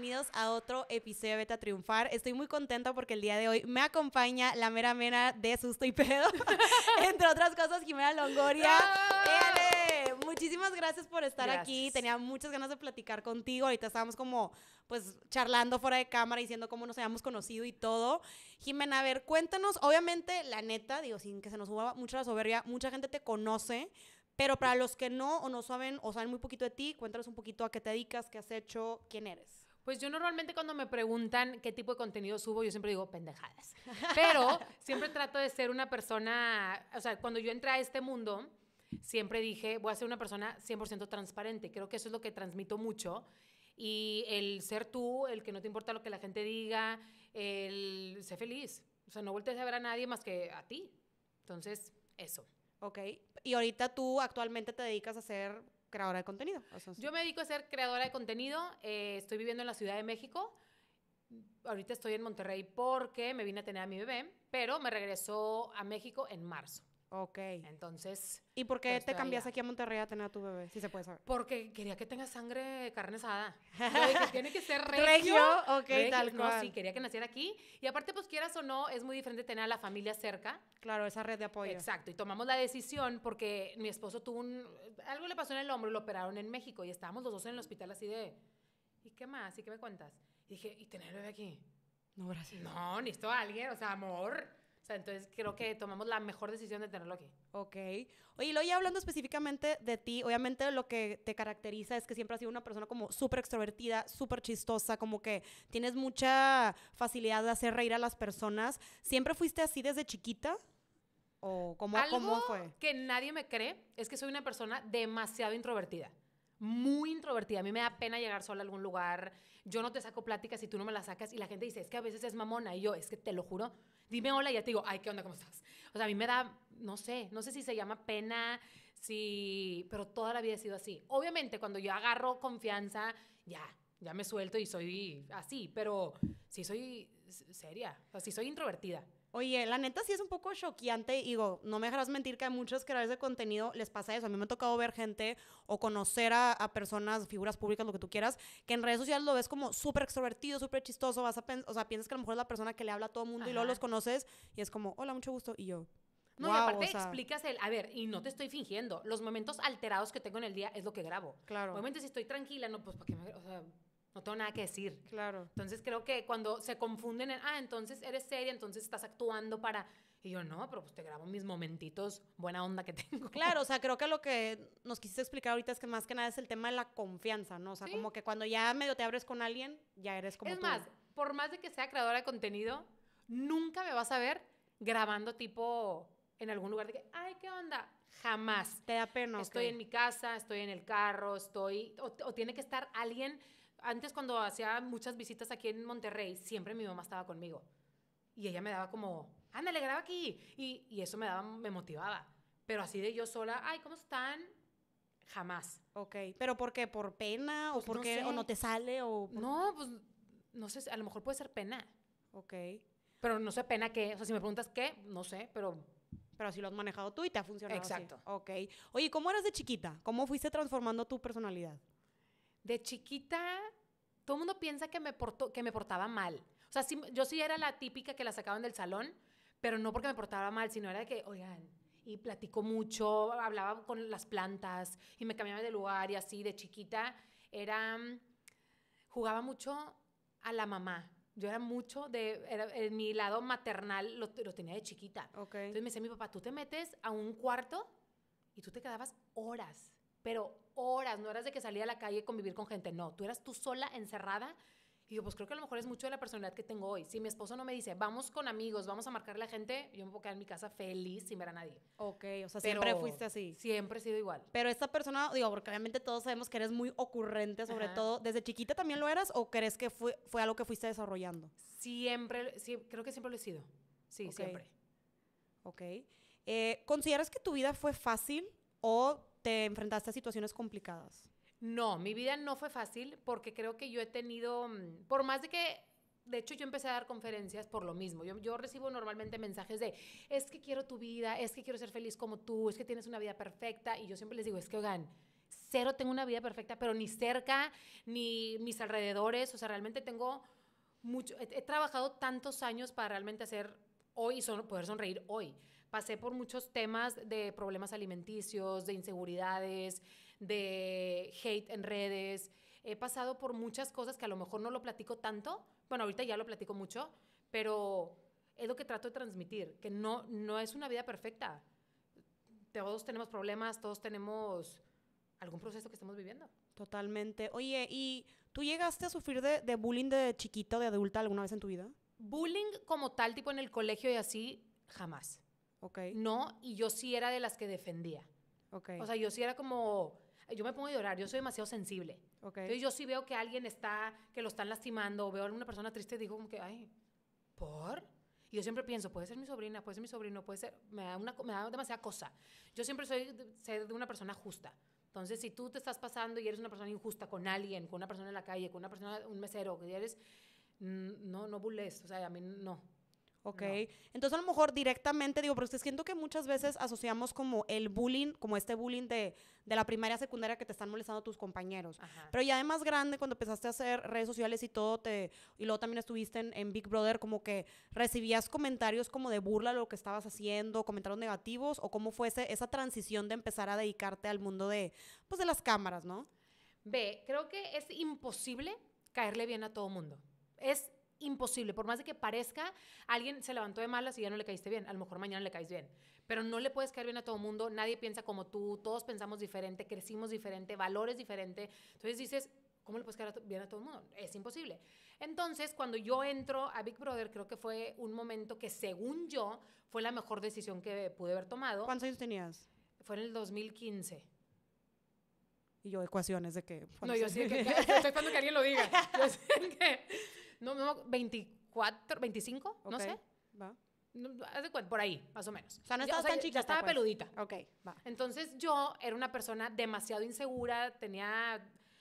bienvenidos a otro episodio de Beta Triunfar. Estoy muy contenta porque el día de hoy me acompaña la mera mera de Susto y Pedo, entre otras cosas, Jimena Longoria. ¡Ah! Muchísimas gracias por estar aquí. Tenía muchas ganas de platicar contigo. Ahorita estábamos como, pues, charlando fuera de cámara, diciendo cómo nos habíamos conocido y todo. Jimena, a ver, cuéntanos. Obviamente, la neta, digo, sin que se nos suba mucha la soberbia, mucha gente te conoce. Pero para los que no o no saben o saben muy poquito de ti, cuéntanos un poquito a qué te dedicas, qué has hecho, quién eres. Pues yo normalmente cuando me preguntan qué tipo de contenido subo, yo siempre digo pendejadas. Pero siempre trato de ser una persona, o sea, cuando yo entré a este mundo, siempre dije, voy a ser una persona 100% transparente. Creo que eso es lo que transmito mucho. Y el ser tú, el que no te importa lo que la gente diga, el ser feliz. O sea, no voltees a ver a nadie más que a ti. Entonces, eso. Ok. Y ahorita tú actualmente te dedicas a ser creadora de contenido. yo me dedico a ser creadora de contenido. Eh, estoy viviendo en la Ciudad de México. Ahorita estoy en Monterrey porque me vine a tener a mi bebé, pero me regresó a México en marzo. Ok. Entonces. ¿Y por qué pues, te cambiaste aquí a Monterrey a tener a tu bebé? Si se puede saber. Porque quería que tenga sangre carnesada. asada. dije, tiene que ser regio. regio, ok, tal cual. No, sí, quería que naciera aquí. Y aparte, pues quieras o no, es muy diferente tener a la familia cerca. Claro, esa red de apoyo. Exacto. Y tomamos la decisión porque mi esposo tuvo un. Algo le pasó en el hombro y lo operaron en México. Y estábamos los dos en el hospital así de. ¿Y qué más? ¿Y qué me cuentas? Y dije, ¿y tener bebé aquí? No, gracias. No, necesito a alguien, o sea, amor entonces creo que tomamos la mejor decisión de tenerlo aquí. Ok. Oye, y hablando específicamente de ti, obviamente lo que te caracteriza es que siempre has sido una persona como súper extrovertida, súper chistosa, como que tienes mucha facilidad de hacer reír a las personas. ¿Siempre fuiste así desde chiquita? ¿O cómo fue? que nadie me cree es que soy una persona demasiado introvertida muy introvertida. A mí me da pena llegar sola a algún lugar. Yo no te saco pláticas si tú no me las sacas. Y la gente dice, es que a veces es mamona. Y yo, es que te lo juro. Dime hola y ya te digo, ay, ¿qué onda? ¿Cómo estás? O sea, a mí me da, no sé, no sé si se llama pena, si... Pero toda la vida he sido así. Obviamente, cuando yo agarro confianza, ya, ya me suelto y soy así. Pero sí soy seria. O sí soy introvertida. Oye, la neta sí es un poco choqueante. Digo, no me dejarás mentir que a muchos creadores de contenido les pasa eso. A mí me ha tocado ver gente o conocer a, personas, figuras públicas, lo que tú quieras, que en redes sociales lo ves como súper extrovertido, súper chistoso. Vas a o sea, piensas que a lo mejor es la persona que le habla a todo el mundo y luego los conoces y es como, hola, mucho gusto. Y yo, no, y aparte explicas el, a ver, y no te estoy fingiendo, los momentos alterados que tengo en el día es lo que grabo. Claro. Momentos si estoy tranquila, no, pues para qué me, o sea, no tengo nada que decir. Claro. Entonces creo que cuando se confunden en, ah, entonces eres seria, entonces estás actuando para... Y yo, no, pero pues te grabo mis momentitos buena onda que tengo. Claro, o sea, creo que lo que nos quisiste explicar ahorita es que más que nada es el tema de la confianza, ¿no? O sea, como que cuando ya medio te abres con alguien, ya eres como Es más, por más de que sea creadora de contenido, nunca me vas a ver grabando tipo en algún lugar de que, ay, ¿qué onda? Jamás. Te da pena. Estoy en mi casa, estoy en el carro, estoy... o tiene que estar alguien antes cuando hacía muchas visitas aquí en Monterrey, siempre mi mamá estaba conmigo. Y ella me daba como, ándale, graba aquí. Y, y eso me, daba, me motivaba. Pero así de yo sola, ay, ¿cómo están? Jamás. Ok. ¿Pero por qué? ¿Por pena? ¿O pues porque no o no te sale? O No, pues no sé, a lo mejor puede ser pena. Ok. Pero no sé pena qué. O sea, si me preguntas qué, no sé, pero pero así lo has manejado tú y te ha funcionado. Exacto. Ok. Oye, ¿cómo eras de chiquita? ¿Cómo fuiste transformando tu personalidad? de chiquita, todo el mundo piensa que me, que me portaba mal. O sea, yo sí era la típica que la sacaban del salón, pero no porque me portaba mal, sino era de que, oigan, y platico mucho, hablaba con las plantas y me cambiaba de lugar y así de chiquita. Era, jugaba mucho a la mamá. Yo era mucho de, en mi lado maternal lo, tenía de chiquita. Okay. Entonces me decía mi papá, tú te metes a un cuarto y tú te quedabas horas pero horas, no eras de que salía a la calle convivir con gente, no, tú eras tú sola, encerrada. Y yo, pues creo que a lo mejor es mucho de la personalidad que tengo hoy. Si mi esposo no me dice, vamos con amigos, vamos a marcarle a gente, yo me a quedar en mi casa feliz sin ver a nadie. Ok, o sea, siempre fuiste así. Siempre he sido igual. Pero esta persona, digo, porque obviamente todos sabemos que eres muy ocurrente, sobre todo. ¿Desde chiquita también lo eras o crees que fue, fue algo que fuiste desarrollando? Siempre, sí, creo que siempre lo he sido. Sí, siempre. Ok. Eh, ¿Consideras que tu vida fue fácil o te enfrentaste a situaciones complicadas? No, mi vida no fue fácil porque creo que yo he tenido, mm, por más de que de hecho, yo empecé a dar conferencias por lo mismo. Yo, recibo normalmente mensajes de, es que quiero tu vida, es que quiero ser feliz como tú, es que tienes una vida perfecta. Y yo siempre les digo, es que, oigan, cero tengo una vida perfecta, pero ni cerca, ni mis alrededores. O sea, realmente tengo mucho, he, trabajado tantos años para realmente hacer hoy, y poder sonreír hoy pasé por muchos temas de problemas alimenticios, de inseguridades, de hate en redes. He pasado por muchas cosas que a lo mejor no lo platico tanto. Bueno, ahorita ya lo platico mucho, pero es lo que trato de transmitir, que no, no es una vida perfecta. Todos tenemos problemas, todos tenemos algún proceso que estamos viviendo. Totalmente. Oye, ¿y tú llegaste a sufrir de, de bullying de chiquito, de adulta, alguna vez en tu vida? Bullying como tal, tipo en el colegio y así, jamás. No, y yo sí era de las que defendía. O sea, yo sí era como, yo me pongo a llorar, yo soy demasiado sensible. Entonces yo sí veo que alguien está, que lo están lastimando, o veo a una persona triste, y digo como que, ay, ¿por? Y yo siempre pienso, puede ser mi sobrina, puede ser mi sobrino, puede ser, me da, una, me da demasiada cosa. Yo siempre soy de una persona justa. Entonces, si tú te estás pasando y eres una persona injusta con alguien, con una persona en la calle, con una persona, un mesero, que eres, mm, no, no bulles, o sea, a mí no. ¿ok? Entonces a lo mejor directamente digo, pero siento que muchas veces asociamos como el bullying, como este bullying de, de la primaria, secundaria que te están molestando tus compañeros. Pero ya además grande, cuando empezaste a hacer redes sociales y todo, te, y luego también estuviste en, Big Brother, como que recibías comentarios como de burla de lo que estabas haciendo, comentarios negativos, o cómo fuese esa transición de empezar a dedicarte al mundo de, pues, de las cámaras, ¿no? B, creo que es imposible caerle bien a todo mundo. Es imposible. Por más de que parezca, alguien se levantó de malas y ya no le caíste bien. A lo mejor mañana le caes bien. Pero no le puedes caer bien a todo mundo. Nadie piensa como tú. Todos pensamos diferente, crecimos diferente, valores diferente. Entonces dices, ¿cómo le puedes caer bien a todo el mundo? Es imposible. Entonces, cuando yo entro a Big Brother, creo que fue un momento que, según yo, fue la mejor decisión que pude haber tomado. ¿Cuántos años tenías? Fue en el 2015. Y yo, ecuaciones de que. No, yo sé que. Estoy esperando que alguien lo diga. Yo sé que no, no, 24, 25, no sé. Va. Por ahí, más o menos. O sea, no estaba tan chica. estaba pues. peludita. Ok, va. Entonces yo era una persona demasiado insegura, tenía,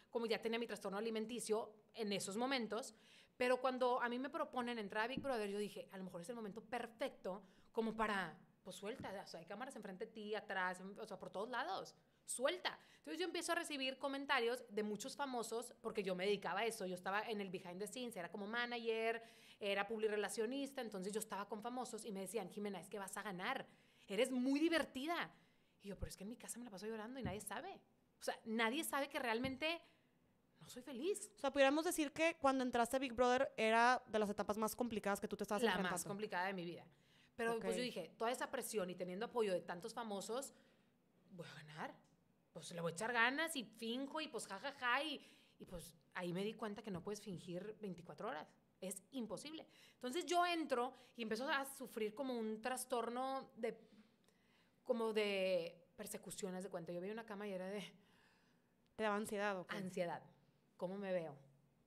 como ya tenía mi trastorno alimenticio en esos momentos, pero cuando a mí me proponen entrar a Big Brother, yo dije, a lo mejor es el momento perfecto como para, pues suelta, o sea, hay cámaras enfrente de ti, atrás, o sea, por todos lados suelta. Entonces yo empiezo a recibir comentarios de muchos famosos, porque yo me dedicaba a eso, yo estaba en el behind the scenes, era como manager, era relacionista, entonces yo estaba con famosos y me decían, Jimena, es que vas a ganar, eres muy divertida. Y yo, pero es que en mi casa me la paso llorando y nadie sabe. O sea, nadie sabe que realmente no soy feliz. O sea, pudiéramos decir que cuando entraste a Big Brother era de las etapas más complicadas que tú te estabas la enfrentando. La más complicada de mi vida. Pero pues yo dije, toda esa presión y teniendo apoyo de tantos famosos, voy a ganar pues le voy a echar ganas y finjo y pues jajaja y, pues ahí me di cuenta que no puedes fingir 24 horas. Es imposible. Entonces yo entro y empiezo a sufrir como un trastorno de, como de persecuciones de cuenta. Yo vi una cama y era de... Te daba ansiedad, ¿o qué? Ansiedad. ¿Cómo me veo?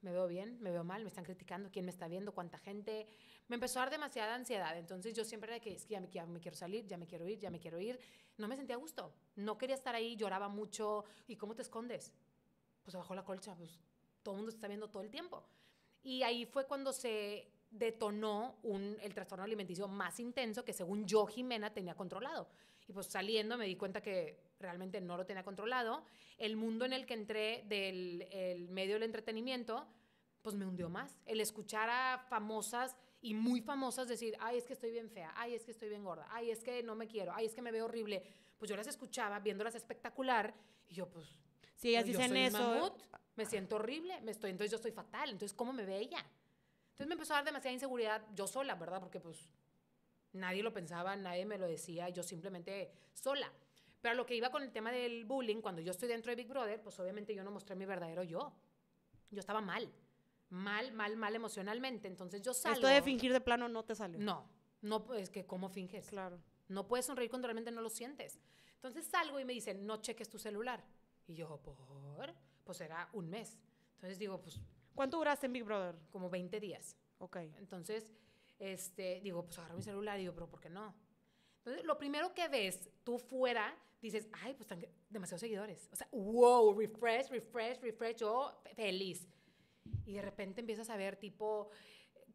¿Me veo bien? ¿Me veo mal? ¿Me están criticando? ¿Quién me está viendo? ¿Cuánta gente? Me empezó a dar demasiada ansiedad. Entonces yo siempre era que es que ya me, quiero salir, ya me quiero ir, ya me quiero ir. No me sentía a gusto. No quería estar ahí, lloraba mucho. ¿Y cómo te escondes? Pues abajo la colcha, pues todo el mundo te está viendo todo el tiempo. Y ahí fue cuando se detonó un, el trastorno alimenticio más intenso que según yo, Jimena, tenía controlado. Y pues saliendo me di cuenta que realmente no lo tenía controlado, el mundo en el que entré del medio del entretenimiento, pues me hundió más. El escuchar a famosas y muy famosas decir, ay, es que estoy bien fea, ay, es que estoy bien gorda, ay, es que no me quiero, ay, es que me veo horrible. Pues yo las escuchaba, viéndolas espectacular, y yo, pues. Si ellas dicen eso. me siento horrible, me estoy, entonces yo estoy fatal, entonces, ¿cómo me ve ella? Entonces me empezó a dar demasiada inseguridad yo sola, ¿verdad? Porque, pues, nadie lo pensaba, nadie me lo decía, yo simplemente sola. Pero lo que iba con el tema del bullying, cuando yo estoy dentro de Big Brother, pues obviamente yo no mostré mi verdadero yo. Yo estaba mal. Mal, mal, mal emocionalmente. Entonces yo salgo. Esto de fingir de plano no te salió. No. No, es que ¿cómo finges? Claro. No puedes sonreír cuando realmente no lo sientes. Entonces salgo y me dicen, no cheques tu celular. Y yo, ¿por? Pues era un mes. Entonces digo, pues. ¿Cuánto duraste en Big Brother? Como 20 días. Ok. Entonces, este, digo, pues agarro mi celular y digo, pero ¿por qué no? Entonces, lo primero que ves tú fuera, dices, ay, pues están demasiados seguidores. O sea, wow, refresh, refresh, refresh, yo feliz. Y de repente empiezas a ver tipo,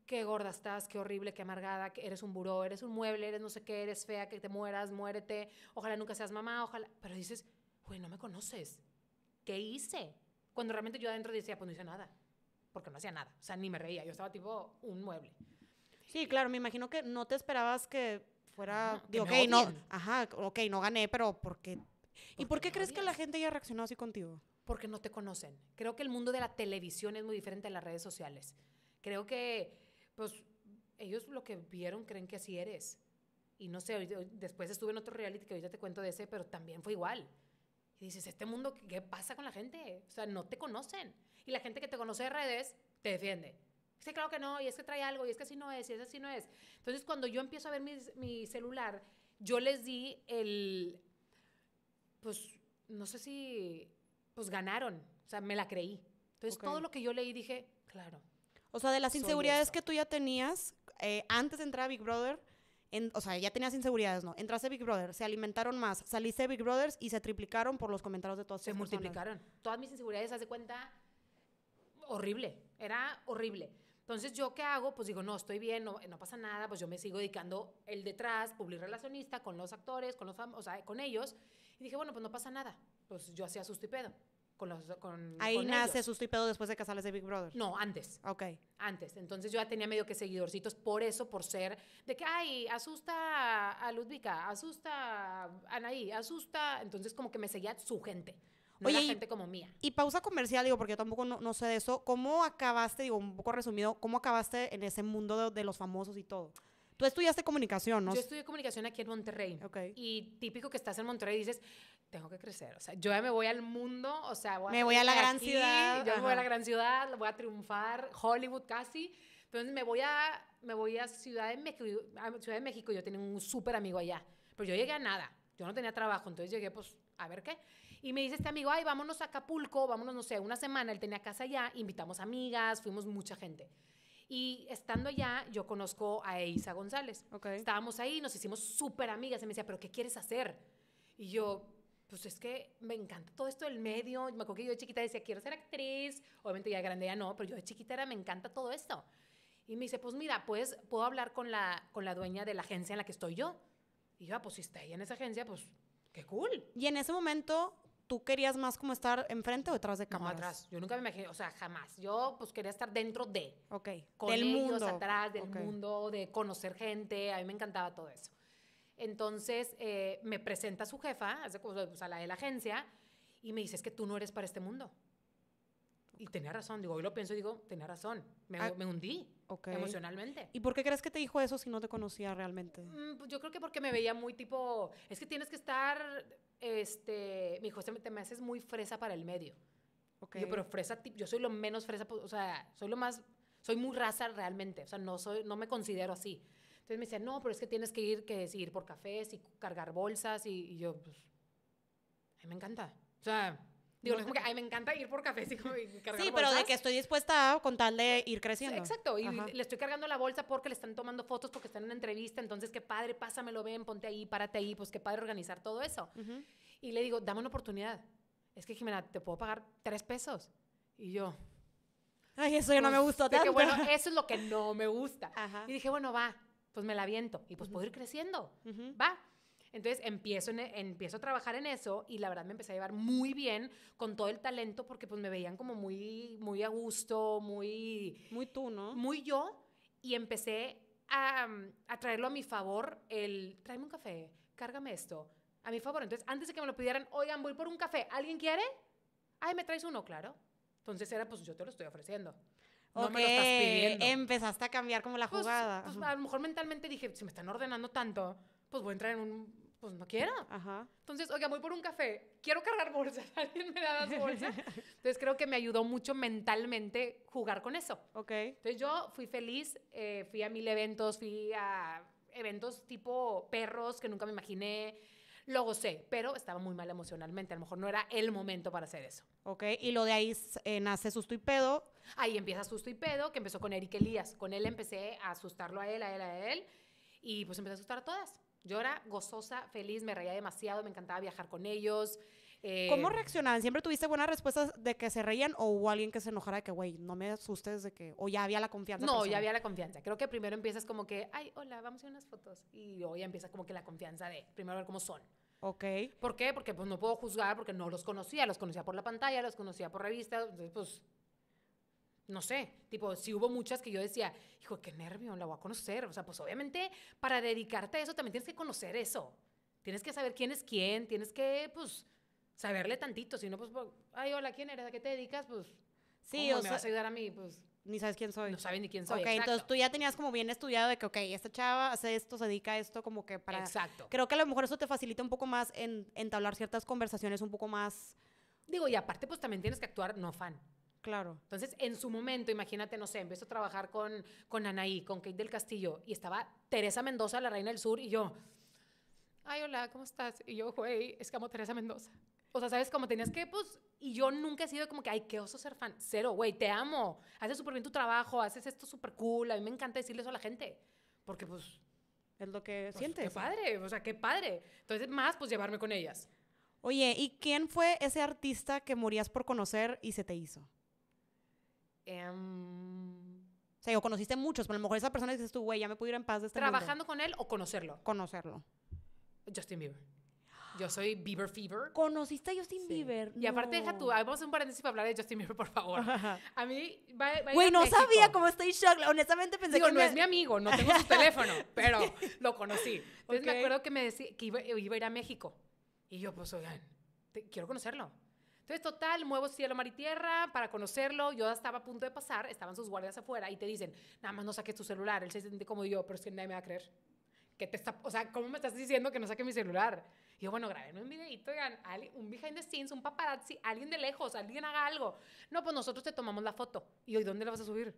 qué gorda estás, qué horrible, qué amargada, que eres un buró, eres un mueble, eres no sé qué, eres fea, que te mueras, muérete, ojalá nunca seas mamá, ojalá. Pero dices, güey, no me conoces. ¿Qué hice? Cuando realmente yo adentro decía, pues no hice nada, porque no hacía nada. O sea, ni me reía, yo estaba tipo un mueble. Sí, claro, me imagino que no te esperabas que fuera, digo, ok, no, ajá, ok, no gané, pero ¿por qué? ¿Y por, qué crees que la gente haya reaccionado así contigo? Porque no te conocen. Creo que el mundo de la televisión es muy diferente a las redes sociales. Creo que, pues, ellos lo que vieron creen que así eres. Y no sé, después estuve en otro reality que ahorita te cuento de ese, pero también fue igual. Y dices, este mundo, ¿qué pasa con la gente? O sea, no te conocen. Y la gente que te conoce de redes te defiende. Sí, claro que no, y es que trae algo, y es que así no es, y es así no es. Entonces, cuando yo empiezo a ver mi celular, yo les di el, pues, no sé si, pues ganaron, o sea, me la creí. Entonces, todo lo que yo leí dije, claro. O sea, de las inseguridades que tú ya tenías eh, antes de entrar a Big Brother, en, o sea, ya tenías inseguridades, ¿no? Entraste a Big Brother, se alimentaron más, saliste de Big Brothers y se triplicaron por los comentarios de todas Se multiplicaron. Todas mis inseguridades, haz de cuenta, horrible, era horrible. Entonces, ¿yo qué hago? Pues digo, no, estoy bien, no, pasa nada, pues yo me sigo dedicando el detrás, relacionista, con los actores, con los o sea, con ellos. Y dije, bueno, pues no pasa nada. Pues yo hacía susto y pedo. Con los, Ahí nace susto y pedo después de Casales de Big Brother. No, antes. Ok. Antes. Entonces yo ya tenía medio que seguidorcitos por eso, por ser de que, ay, asusta a Ludvika, asusta a Anaí, asusta. Entonces como que me seguía su gente. Oye, gente como mía. Y pausa comercial, digo, porque yo tampoco no, sé de eso. ¿Cómo acabaste, digo, un poco resumido, cómo acabaste en ese mundo de, los famosos y todo? Tú estudiaste comunicación, ¿no? Yo estudié comunicación aquí en Monterrey. Ok. Y típico que estás en Monterrey y dices, tengo que crecer. O sea, yo ya me voy al mundo, o sea, voy a me voy a la gran ciudad. Yo me voy a la gran ciudad, voy a triunfar, Hollywood casi. Entonces me voy a, me voy a Ciudad de A Ciudad de México yo tenía un súper amigo allá, pero yo llegué a nada. Yo no tenía trabajo, entonces llegué pues a ver qué. Y me dice este amigo, ay, vámonos a Acapulco, vámonos, no sé, una semana, él tenía casa allá, invitamos amigas, fuimos mucha gente. Y estando allá, yo conozco a Isa González. Estábamos ahí, nos hicimos súper amigas. Y me decía, ¿pero qué quieres hacer? Y yo, pues es que me encanta todo esto del medio. Me acuerdo que yo de chiquita decía, quiero ser actriz. Obviamente ya grande ya no, pero yo de chiquita me encanta todo esto. Y me dice, pues mira, pues puedo hablar con la, con la dueña de la agencia en la que estoy yo. Y yo, ah, pues si está ahí en esa agencia, pues qué cool. Y en ese momento, ¿Tú querías más como estar enfrente o detrás de cámaras? No, atrás. Yo nunca me imaginé, o sea, jamás. Yo pues quería estar dentro de. Ok. del mundo. atrás, del mundo, de conocer gente. A mí me encantaba todo eso. Entonces eh, me presenta su jefa, o sea, la de la agencia, y me dice, es que tú no eres para este mundo. Y tenía razón. Digo, hoy lo pienso y digo, tenía razón. Me, ah, hundí emocionalmente. ¿Y por qué crees que te dijo eso si no te conocía realmente? Mm, pues yo creo que porque me veía muy tipo, es que tienes que estar este, me dijo, este, te me haces muy fresa para el medio. Okay. Yo, pero fresa, yo soy lo menos fresa, o sea, soy lo más, soy muy raza realmente, o sea, no, soy, no me considero así. Entonces me dice, no, pero es que tienes que ir, que ir por cafés y cargar bolsas y, y yo, pues, a mí me encanta. O sea, Digo, es como que, ay, me encanta ir por café, sí, Sí, pero de que estoy dispuesta con tal de ir creciendo. Exacto, y le estoy cargando la bolsa porque le están tomando fotos, porque están en una entrevista, entonces qué padre, pásamelo, ven, ponte ahí, párate ahí, pues qué padre organizar todo eso. Y le digo, dame una oportunidad. Es que, Jimena, te puedo pagar tres pesos. Y yo... Ay, eso ya no me pues, gustó tanto. Que, bueno, eso es lo que no me gusta. Y dije, bueno, va, pues me la viento. Y pues puedo ir creciendo. Va. Entonces empiezo, e, empiezo a trabajar en eso y la verdad me empecé a llevar muy bien con todo el talento porque pues me veían como muy, muy a gusto, muy... Muy tú, ¿no? Muy yo y empecé a, mm, a traerlo a mi favor el, tráeme un café, cárgame esto, a mi favor. Entonces antes de que me lo pidieran, oigan, voy por un café, ¿alguien quiere? Ay, me traes uno, claro. Entonces era, pues yo te lo estoy ofreciendo. No me lo estás pidiendo. Empezaste a cambiar como la pues, jugada. Pues, a lo mejor mentalmente dije, si me están ordenando tanto, pues voy a entrar en un pues no quiero. Ajá. Entonces, oiga, voy por un café, quiero cargar bolsas, alguien me da las bolsas. Entonces, creo que me ayudó mucho mentalmente jugar con eso. Ok. Entonces, yo fui feliz, eh, fui a mil eventos, fui a eventos tipo perros que nunca me imaginé. Lo gocé, pero estaba muy mal emocionalmente. A lo mejor no era el momento para hacer eso. Ok, y lo de ahí eh, nace Susto y Pedo. Ahí empieza Susto y Pedo, que empezó con Eric Elías. Con él empecé a asustarlo a él, a él, a él. Y pues empecé a asustar a todas. Yo era gozosa, feliz, me reía demasiado, me encantaba viajar con ellos. Eh, ¿Cómo reaccionaban? ¿Siempre tuviste buenas respuestas de que se reían o alguien que se enojara de que, güey, no me asustes de que, o ya había la confianza? No, ya había la confianza. Creo que primero empiezas como que, ay, hola, vamos a ir unas fotos. Y hoy empieza como que la confianza de, primero ver cómo son. Ok. ¿Por qué? Porque pues no puedo juzgar porque no los conocía, los conocía por la pantalla, los conocía por revistas, entonces pues no sé, tipo, si hubo muchas que yo decía, hijo, qué nervio, la voy a conocer. O sea, pues obviamente para dedicarte a eso también tienes que conocer eso. Tienes que saber quién es quién, tienes que, pues, saberle tantito. Si no, pues, pues ay, hola, ¿quién eres? ¿A qué te dedicas? Pues, sí, o me sea, vas a ayudar a mí? Pues, ni sabes quién soy. No saben ni quién soy. Ok, entonces tú ya tenías como bien estudiado de que, ok, esta chava hace esto, se dedica a esto, como que para. Exacto. Creo que a lo mejor eso te facilita un poco más en entablar ciertas conversaciones un poco más. Digo, y aparte, pues también tienes que actuar no fan. Claro. Entonces, en su momento, imagínate, no sé, empezó a trabajar con, con Anaí, con Kate del Castillo, y estaba Teresa Mendoza, la reina del sur, y yo, ay, hola, ¿cómo estás? Y yo, güey, es como Teresa Mendoza. O sea, ¿sabes? cómo tenías que, pues, y yo nunca he sido como que, ay, qué oso ser fan. Cero, güey, te amo. Haces súper bien tu trabajo, haces esto súper cool. A mí me encanta decirle eso a la gente. Porque, pues... Es lo que pues, sientes. Qué padre, o sea, qué padre. Entonces, más, pues, llevarme con ellas. Oye, ¿y quién fue ese artista que morías por conocer y se te hizo? Em, o conociste muchos, pero a lo mejor esa persona es tu güey, ya me pude ir en paz de este ¿Trabajando con él o conocerlo? Conocerlo. Justin Bieber. Yo soy Bieber Fever. ¿Conociste a Justin Bieber? Y aparte, deja tú, vamos a hacer un paréntesis para hablar de Justin Bieber, por favor. A mí, Güey, no sabía cómo estoy shock. Honestamente pensé que. no es mi amigo, no tengo su teléfono, pero lo conocí. Entonces me acuerdo que me decía que iba, a ir a México. Y yo, pues, oigan, quiero conocerlo. Entonces, total, muevo cielo, mar y tierra para conocerlo. Yo estaba a punto de pasar, estaban sus guardias afuera y te dicen, nada más no saques tu celular. Él se como yo, pero es que nadie me va a creer. Que te está, o sea, ¿cómo me estás diciendo que no saque mi celular? Y yo, bueno, graben un videito, un behind the scenes, un paparazzi, alguien de lejos, alguien haga algo. No, pues nosotros te tomamos la foto. Y hoy dónde la vas a subir?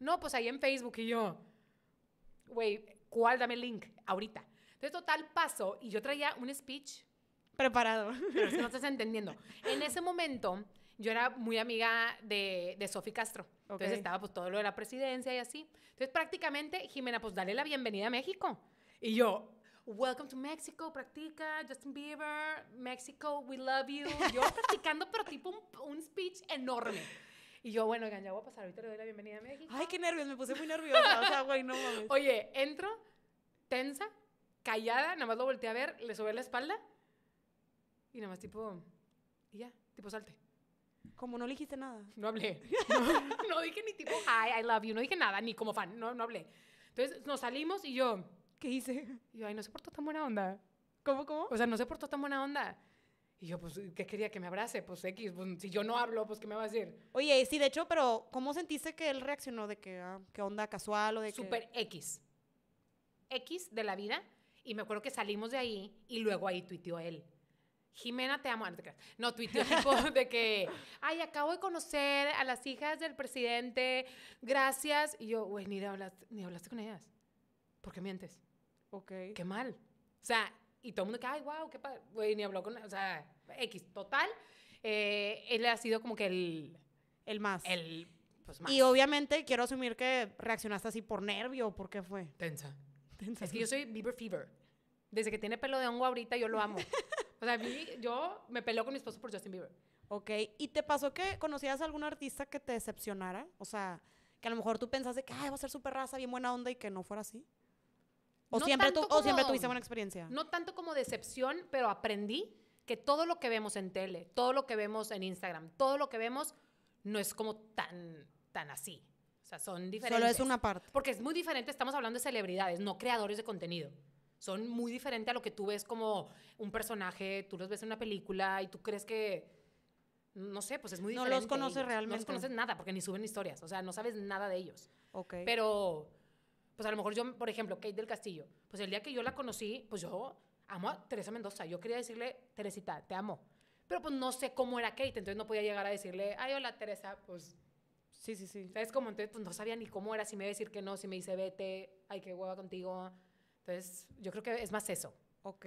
No, pues ahí en Facebook. Y yo, güey, ¿cuál? Dame el link, ahorita. Entonces, total, paso y yo traía un speech preparado. Pero si no estás entendiendo. En ese momento, yo era muy amiga de, de Sofi Castro. Entonces estaba pues todo lo de la presidencia y así. Entonces prácticamente, Jimena, pues dale la bienvenida a México. Y yo, Welcome to Mexico, practica, Justin Bieber, Mexico, we love you. Yo practicando, pero tipo un, un speech enorme. Y yo, bueno, oigan, ya voy a pasar, ahorita le doy la bienvenida a México. Ay, qué nervios, me puse muy nerviosa. O sea, güey, no mames. Oye, entro, tensa, callada, nada más lo volteé a ver, le subí la espalda y nada más tipo, y ya, tipo salte. Como no le dijiste nada. No hablé. No, dije ni tipo, hi, I love you. No dije nada, ni como fan. No, no hablé. Entonces nos salimos y yo, ¿qué hice? Y yo, ay, no se portó tan buena onda. ¿Cómo, cómo? O sea, no se portó tan buena onda. Y yo, pues, ¿qué quería? ¿Que me abrace? Pues, X, pues, si yo no hablo, pues, ¿qué me va a decir? Oye, sí, de hecho, pero ¿cómo sentiste que él reaccionó de que, ah, qué onda casual o de Super Súper X. X de la vida. Y me acuerdo que salimos de ahí y luego ahí tuiteó él. Jimena, te amo. Ah, no, te no tipo de que, ay, acabo de conocer a las hijas del presidente, gracias. Y yo, güey, ni, hablaste, ni hablaste con ellas. ¿Por qué mientes? Ok. Qué mal. O sea, y todo el mundo que, ay, wow, qué padre. Güey, ni habló con, o sea, X, total. Eh, él ha sido como que el... El más. El, pues, más. Y obviamente quiero asumir que reaccionaste así por nervio, ¿por qué fue? Tensa. Tensa. Es que yo soy Bieber Fever. Desde que tiene pelo de hongo ahorita, yo lo amo. O sea, yo me peló con mi esposo por Justin Bieber. Ok, ¿y te pasó que conocías a algún artista que te decepcionara? O sea, que a lo mejor tú pensaste que Ay, va a ser súper raza, bien buena onda y que no fuera así. O, siempre, o siempre tuviste buena experiencia. No tanto como decepción, pero aprendí que todo lo que vemos en tele, todo lo que vemos en Instagram, todo lo que vemos no es como tan, tan así. O sea, son diferentes. Solo es una parte. Porque es muy diferente, estamos hablando de celebridades, no creadores de contenido. Son muy diferentes a lo que tú ves como un personaje, tú los ves en una película y tú crees que, no sé, pues es muy diferente. No los conoces realmente. No los conoces nada porque ni suben historias, o sea, no sabes nada de ellos. Ok. Pero, pues a lo mejor yo, por ejemplo, Kate del Castillo, pues el día que yo la conocí, pues yo amo a Teresa Mendoza. Yo quería decirle, Teresita, te amo. Pero pues no sé cómo era Kate, entonces no podía llegar a decirle, ay, hola Teresa, pues Sí, sí, sí. ¿Sabes como Entonces, pues no sabía ni cómo era, si me iba a decir que no, si me dice vete, ay, qué hueva contigo. Entonces, yo creo que es más eso. Ok.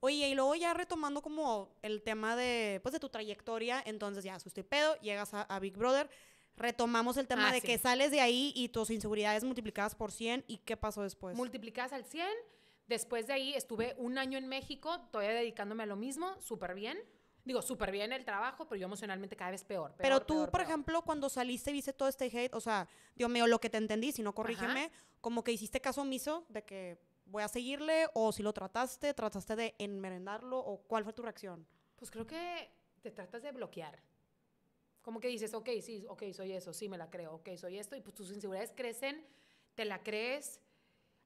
Oye, y luego ya retomando como el tema de, pues, de tu trayectoria, entonces ya asusté pedo, llegas a, Big Brother, retomamos el tema ah, de que sales de ahí y tus inseguridades multiplicadas por 100, ¿y qué pasó después? Multiplicadas al 100, después de ahí estuve un año en México, todavía dedicándome a lo mismo, súper bien. Digo, súper bien el trabajo, pero yo emocionalmente cada vez peor. pero tú, por ejemplo, cuando saliste viste todo este hate, o sea, Dios mío, lo que te entendí, si no corrígeme, como que hiciste caso omiso de que voy a seguirle o si lo trataste, trataste de enmerendarlo o cuál fue tu reacción? Pues creo que te tratas de bloquear. Como que dices, ok, sí, ok, soy eso, sí, me la creo, ok, soy esto, y pues tus inseguridades crecen, te la crees,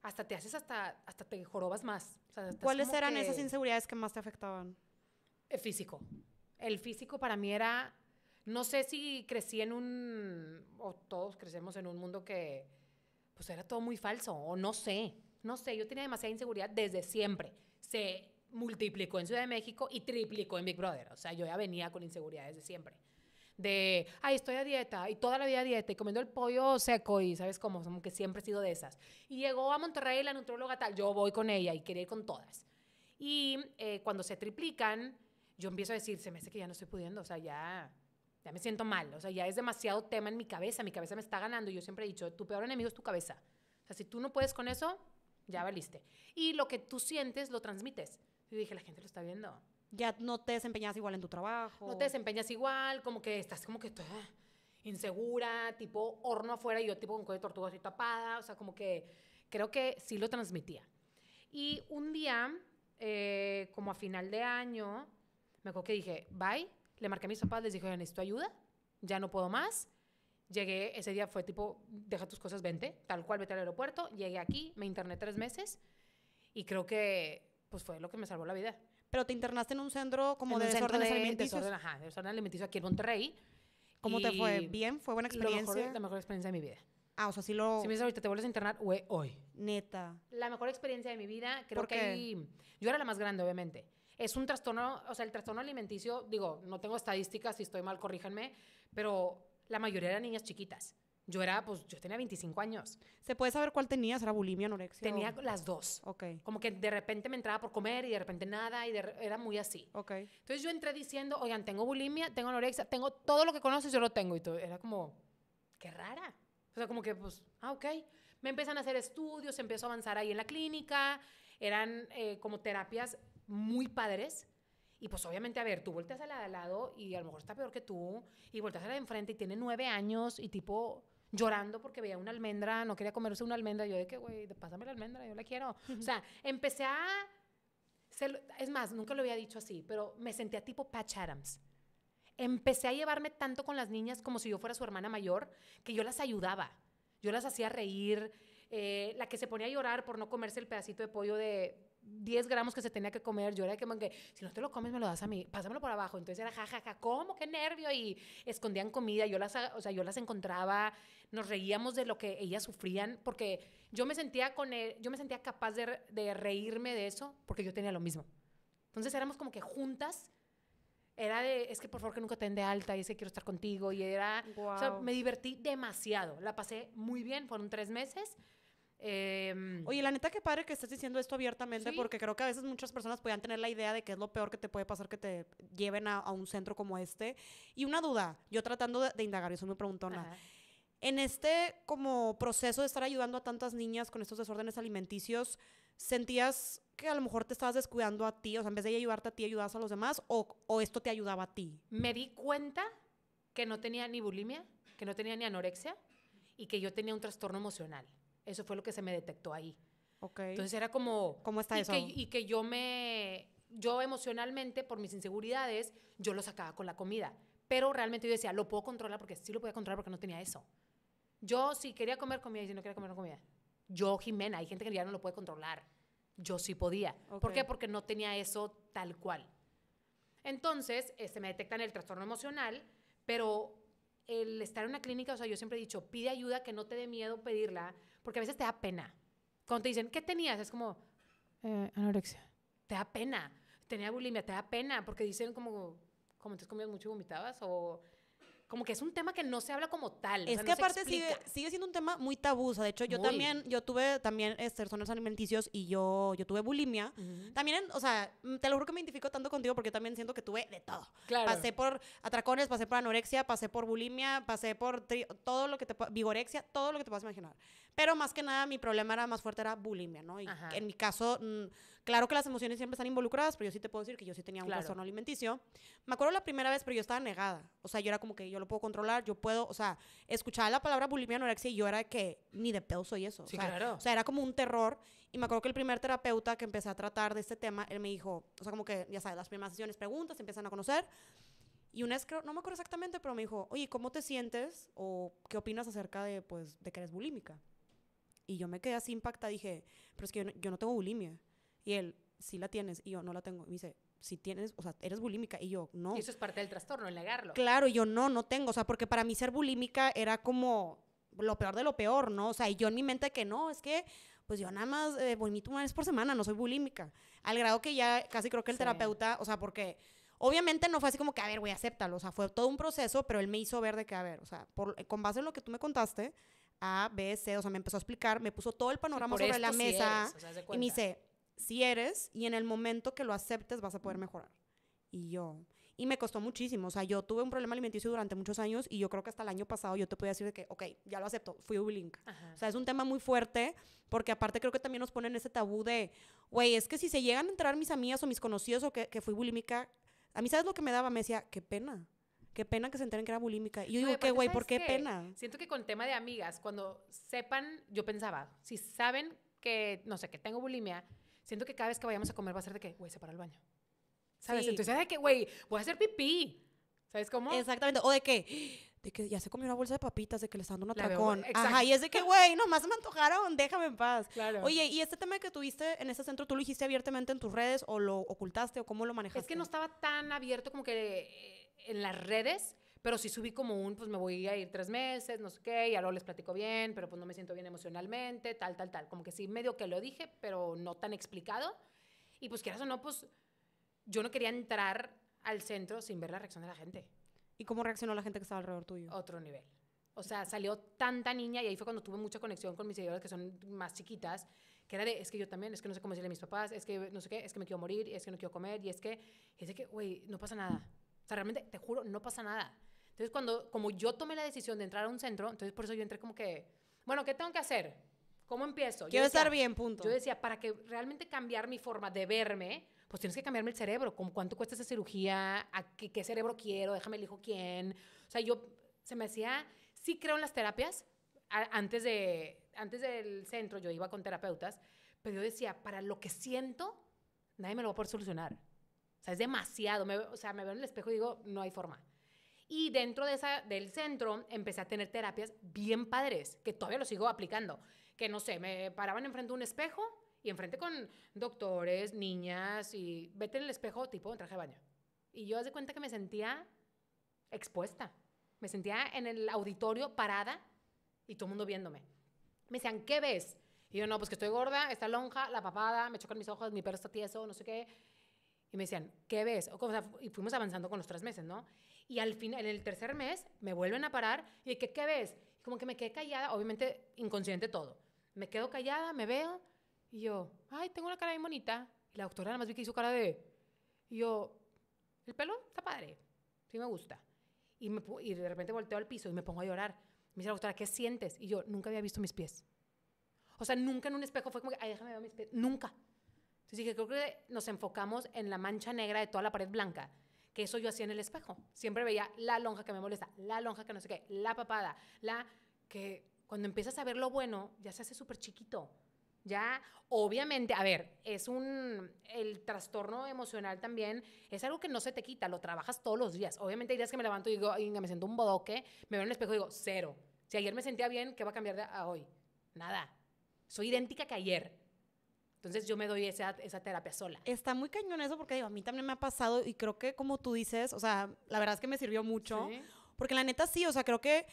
hasta te haces, hasta, hasta te jorobas más. ¿Cuáles eran esas inseguridades que más te afectaban? El físico. El físico para mí era, no sé si crecí en un, o todos crecemos en un mundo que, pues era todo muy falso, o no sé no sé, yo tenía demasiada inseguridad desde siempre. Se multiplicó en Ciudad de México y triplicó en Big Brother. O sea, yo ya venía con inseguridad desde siempre. De, ay, estoy a dieta y toda la vida a dieta y comiendo el pollo seco y sabes cómo, como que siempre he sido de esas. Y llegó a Monterrey la nutróloga tal, yo voy con ella y quería ir con todas. Y eh, cuando se triplican, yo empiezo a decir, se me hace que ya no estoy pudiendo, o sea, ya, ya me siento mal, o sea, ya es demasiado tema en mi cabeza, mi cabeza me está ganando. y Yo siempre he dicho, tu peor enemigo es tu cabeza. O sea, si tú no puedes con eso, ya valiste. Y lo que tú sientes lo transmites. Y dije, la gente lo está viendo. Ya no te desempeñas igual en tu trabajo. No te desempeñas igual, como que estás como que toda ah, insegura, tipo horno afuera y yo tipo con cuello de tortuga así tapada. O sea, como que creo que sí lo transmitía. Y un día, eh, como a final de año, me acuerdo que dije, bye, le marqué a mis papás, les dije, necesito ayuda, ya no puedo más Llegué, ese día fue tipo, deja tus cosas, vente, tal cual, vete al aeropuerto. Llegué aquí, me interné tres meses y creo que pues fue lo que me salvó la vida. Pero te internaste en un centro como de desórdenes alimenticios. Desorden, ajá, de desorden alimenticio aquí en Monterrey. ¿Cómo te fue? ¿Bien? ¿Fue buena experiencia? la mejor experiencia de mi vida. Ah, o sea, si lo... Si me dices ahorita, te vuelves a internar, hoy. Neta. La mejor experiencia de mi vida, creo que Ahí, Yo era la más grande, obviamente. Es un trastorno, o sea, el trastorno alimenticio, digo, no tengo estadísticas, si estoy mal, corríjanme, pero la mayoría eran niñas chiquitas. Yo era, pues, yo tenía 25 años. ¿Se puede saber cuál tenías? ¿Era bulimia, anorexia? Tenía las dos. Ok. Como que de repente me entraba por comer y de repente nada y era muy así. Ok. Entonces yo entré diciendo, oigan, tengo bulimia, tengo anorexia, tengo todo lo que conoces, yo lo tengo. Y todo. era como, qué rara. O sea, como que, pues, ah, ok. Me empiezan a hacer estudios, empiezo a avanzar ahí en la clínica. Eran eh, como terapias muy padres y pues obviamente, a ver, tú volteas a la de al lado y a lo mejor está peor que tú, y volteas a la de enfrente y tiene nueve años y tipo llorando porque veía una almendra, no quería comerse una almendra. Yo de que, güey, pásame la almendra, yo la quiero. o sea, empecé a... es más, nunca lo había dicho así, pero me sentía tipo Patch Adams. Empecé a llevarme tanto con las niñas como si yo fuera su hermana mayor, que yo las ayudaba. Yo las hacía reír. Eh, la que se ponía a llorar por no comerse el pedacito de pollo de, 10 gramos que se tenía que comer, yo era que, man, que si no te lo comes me lo das a mí, pásamelo por abajo. Entonces era jajaja, ja, ja, ¿cómo? ¡Qué nervio! Y escondían comida, yo las, o sea, yo las encontraba, nos reíamos de lo que ellas sufrían, porque yo me sentía con él, e, yo me sentía capaz de, de reírme de eso, porque yo tenía lo mismo. Entonces éramos como que juntas, era de, es que por favor que nunca te den de alta, y es quiero estar contigo, y era, o sea, me divertí demasiado, la pasé muy bien, fueron tres meses, Em, Oye, la neta que padre que estés diciendo esto abiertamente, porque creo que a veces muchas personas podían tener la idea de que es lo peor que te puede pasar que te lleven a, un centro como este. Y una duda, yo tratando de, indagar, eso me preguntó nada. En este como proceso de estar ayudando a tantas niñas con estos desórdenes alimenticios, ¿sentías que a lo mejor te estabas descuidando a ti? O sea, en vez de ayudarte a ti, ayudabas a los demás, o esto te ayudaba a ti? Me di cuenta que no tenía ni bulimia, que no tenía ni anorexia y que yo tenía un trastorno emocional. Eso fue lo que se me detectó ahí. Okay. Entonces era como... ¿Cómo está y eso? Que, y que yo me... Yo emocionalmente, por mis inseguridades, yo lo sacaba con la comida. Pero realmente yo decía, lo puedo controlar porque sí lo podía controlar porque no tenía eso. Yo sí quería comer comida y si no quería comer no comida. Yo, Jimena, hay gente que ya no lo puede controlar. Yo sí podía. ¿Por qué? Porque no tenía eso tal cual. Entonces, se este, me detectan el trastorno emocional, pero el estar en una clínica, o sea, yo siempre he dicho, pide ayuda, que no te dé miedo pedirla, porque a veces te da pena. Cuando te dicen, ¿qué tenías? Es como, eh, anorexia. Te da pena. Tenía bulimia, te da pena. Porque dicen como, como te comías mucho y vomitabas o como que es un tema que no se habla como tal. Es o sea, que aparte sigue, sigue, siendo un tema muy tabú. O sea, de hecho, yo también, yo tuve también trastornos este, alimenticios y yo, yo tuve bulimia. También, o sea, mm, te lo juro que me identifico tanto contigo porque yo también siento que tuve de todo. Claro. Pasé por atracones, pasé por anorexia, pasé por bulimia, pasé por todo lo que te vigorexia, todo lo que te puedas imaginar. Pero más que nada, mi problema era más fuerte, era bulimia, ¿no? Y en mi caso, mm, claro que las emociones siempre están involucradas, pero yo sí te puedo decir que yo sí tenía un trastorno alimenticio. Me acuerdo la primera vez, pero yo estaba negada. O sea, yo era como que yo lo puedo controlar, yo puedo, o sea, escuchaba la palabra bulimia, anorexia y yo era que ni de pedo soy eso. Sí, o sea, claro. O sea, era como un terror. Y me acuerdo que el primer terapeuta que empecé a tratar de este tema, él me dijo, o sea, como que, ya sabes, las primeras sesiones, preguntas, empiezan a conocer. Y una vez, no me acuerdo exactamente, pero me dijo, oye, ¿cómo te sientes o qué opinas acerca de, pues, de que eres bulímica? Y yo me quedé así impactada, dije, pero es que yo no, tengo bulimia. Y él, sí la tienes, y yo no la tengo. Y me dice, si tienes, o sea, eres bulímica. Y yo, no. Y eso es parte del trastorno, el negarlo. Claro, y yo no, no tengo. O sea, porque para mí ser bulímica era como lo peor de lo peor, ¿no? O sea, y yo en mi mente que no, es que, pues yo nada más eh, vomito una vez por semana, no soy bulímica. Al grado que ya casi creo que el terapeuta, o sea, porque obviamente no fue así como que, a ver, güey, acéptalo. O sea, fue todo un proceso, pero él me hizo ver de que, a ver, o sea, con base en lo que tú me contaste, a, B, C, o sea, me empezó a explicar, me puso todo el panorama sobre la mesa y me dice, si eres y en el momento que lo aceptes vas a poder mejorar. Y yo, y me costó muchísimo, o sea, yo tuve un problema alimenticio durante muchos años y yo creo que hasta el año pasado yo te podía decir de que, ok, ya lo acepto, fui bulimica, O sea, es un tema muy fuerte porque aparte creo que también nos ponen ese tabú de, güey, es que si se llegan a entrar mis amigas o mis conocidos o que, que fui bulímica, a mí sabes lo que me daba, me decía, qué pena. Qué pena que se enteren que era bulímica. Y yo digo, qué güey, ¿por qué, pena? Siento que con el tema de amigas, cuando sepan, yo pensaba, si saben que, no sé, que tengo bulimia, siento que cada vez que vayamos a comer va a ser de que, güey, se para el baño. ¿Sabes? Entonces, de güey, voy a hacer pipí. ¿Sabes cómo? Exactamente. O de qué? de que ya se comió una bolsa de papitas, de que le están dando un atracón. Ajá, y es de que, güey, nomás me antojaron, déjame en paz. Claro. Oye, ¿y este tema que tuviste en ese centro, tú lo dijiste abiertamente en tus redes o lo ocultaste o cómo lo manejaste? Es que no estaba tan abierto como que en las redes, pero si subí como un, pues me voy a ir tres meses, no sé qué, y ahora les platico bien, pero pues no me siento bien emocionalmente, tal, tal, tal. Como que sí, medio que lo dije, pero no tan explicado. Y pues quieras o no, pues yo no quería entrar al centro sin ver la reacción de la gente. ¿Y cómo reaccionó la gente que estaba alrededor tuyo? Otro nivel. O sea, salió tanta niña y ahí fue cuando tuve mucha conexión con mis seguidores que son más chiquitas, que era de, es que yo también, es que no sé cómo decirle a mis papás, es que no sé qué, es que me quiero morir, es que no quiero comer, y es que, es que, güey, no pasa nada sea, realmente, te juro, no pasa nada. Entonces, cuando, como yo tomé la decisión de entrar a un centro, entonces por eso yo entré como que, bueno, ¿qué tengo que hacer? ¿Cómo empiezo? Quiero estar bien, punto. Yo decía, para que realmente cambiar mi forma de verme, pues tienes que cambiarme el cerebro. ¿Cuánto cuesta esa cirugía? ¿A qué, cerebro quiero? Déjame elijo quién. O sea, yo se me decía, sí creo en las terapias. antes, de, antes del centro yo iba con terapeutas, pero yo decía, para lo que siento, nadie me lo va a poder solucionar. O sea, es demasiado. o sea, me veo en el espejo y digo, no hay forma. Y dentro de esa, del centro empecé a tener terapias bien padres, que todavía lo sigo aplicando. Que no sé, me paraban enfrente de un espejo y enfrente con doctores, niñas y vete en el espejo tipo en traje de baño. Y yo hace cuenta que me sentía expuesta. Me sentía en el auditorio parada y todo el mundo viéndome. Me decían, ¿qué ves? Y yo, no, pues que estoy gorda, está lonja, la papada, me chocan mis ojos, mi pelo está tieso, no sé qué. Y me decían, ¿qué ves? O, y fuimos avanzando con los tres meses, ¿no? Y al final, en el tercer mes, me vuelven a parar y dije, ¿qué ves? Y como que me quedé callada, obviamente inconsciente todo. Me quedo callada, me veo y yo, ay, tengo una cara bien bonita. Y la doctora nada más vi que hizo cara de, y yo, el pelo está padre, sí me gusta. Y, me, y de repente volteo al piso y me pongo a llorar. Me dice la doctora, ¿qué sientes? Y yo, nunca había visto mis pies. O sea, nunca en un espejo fue como que, ay, déjame ver mis pies. Nunca. Entonces dije, creo que nos enfocamos en la mancha negra de toda la pared blanca, que eso yo hacía en el espejo. Siempre veía la lonja que me molesta, la lonja que no sé qué, la papada, la que cuando empiezas a ver lo bueno, ya se hace súper chiquito. Ya, obviamente, a ver, es un, el trastorno emocional también es algo que no se te quita, lo trabajas todos los días. Obviamente hay días que me levanto y digo, me siento un bodoque, me veo en el espejo y digo, cero. Si ayer me sentía bien, ¿qué va a cambiar de hoy? Nada. Soy idéntica que ayer. Entonces yo me doy esa, esa terapia sola. Está muy cañón eso porque digo, a mí también me ha pasado y creo que como tú dices, o sea, la verdad es que me sirvió mucho. Porque la neta sí, o sea, creo que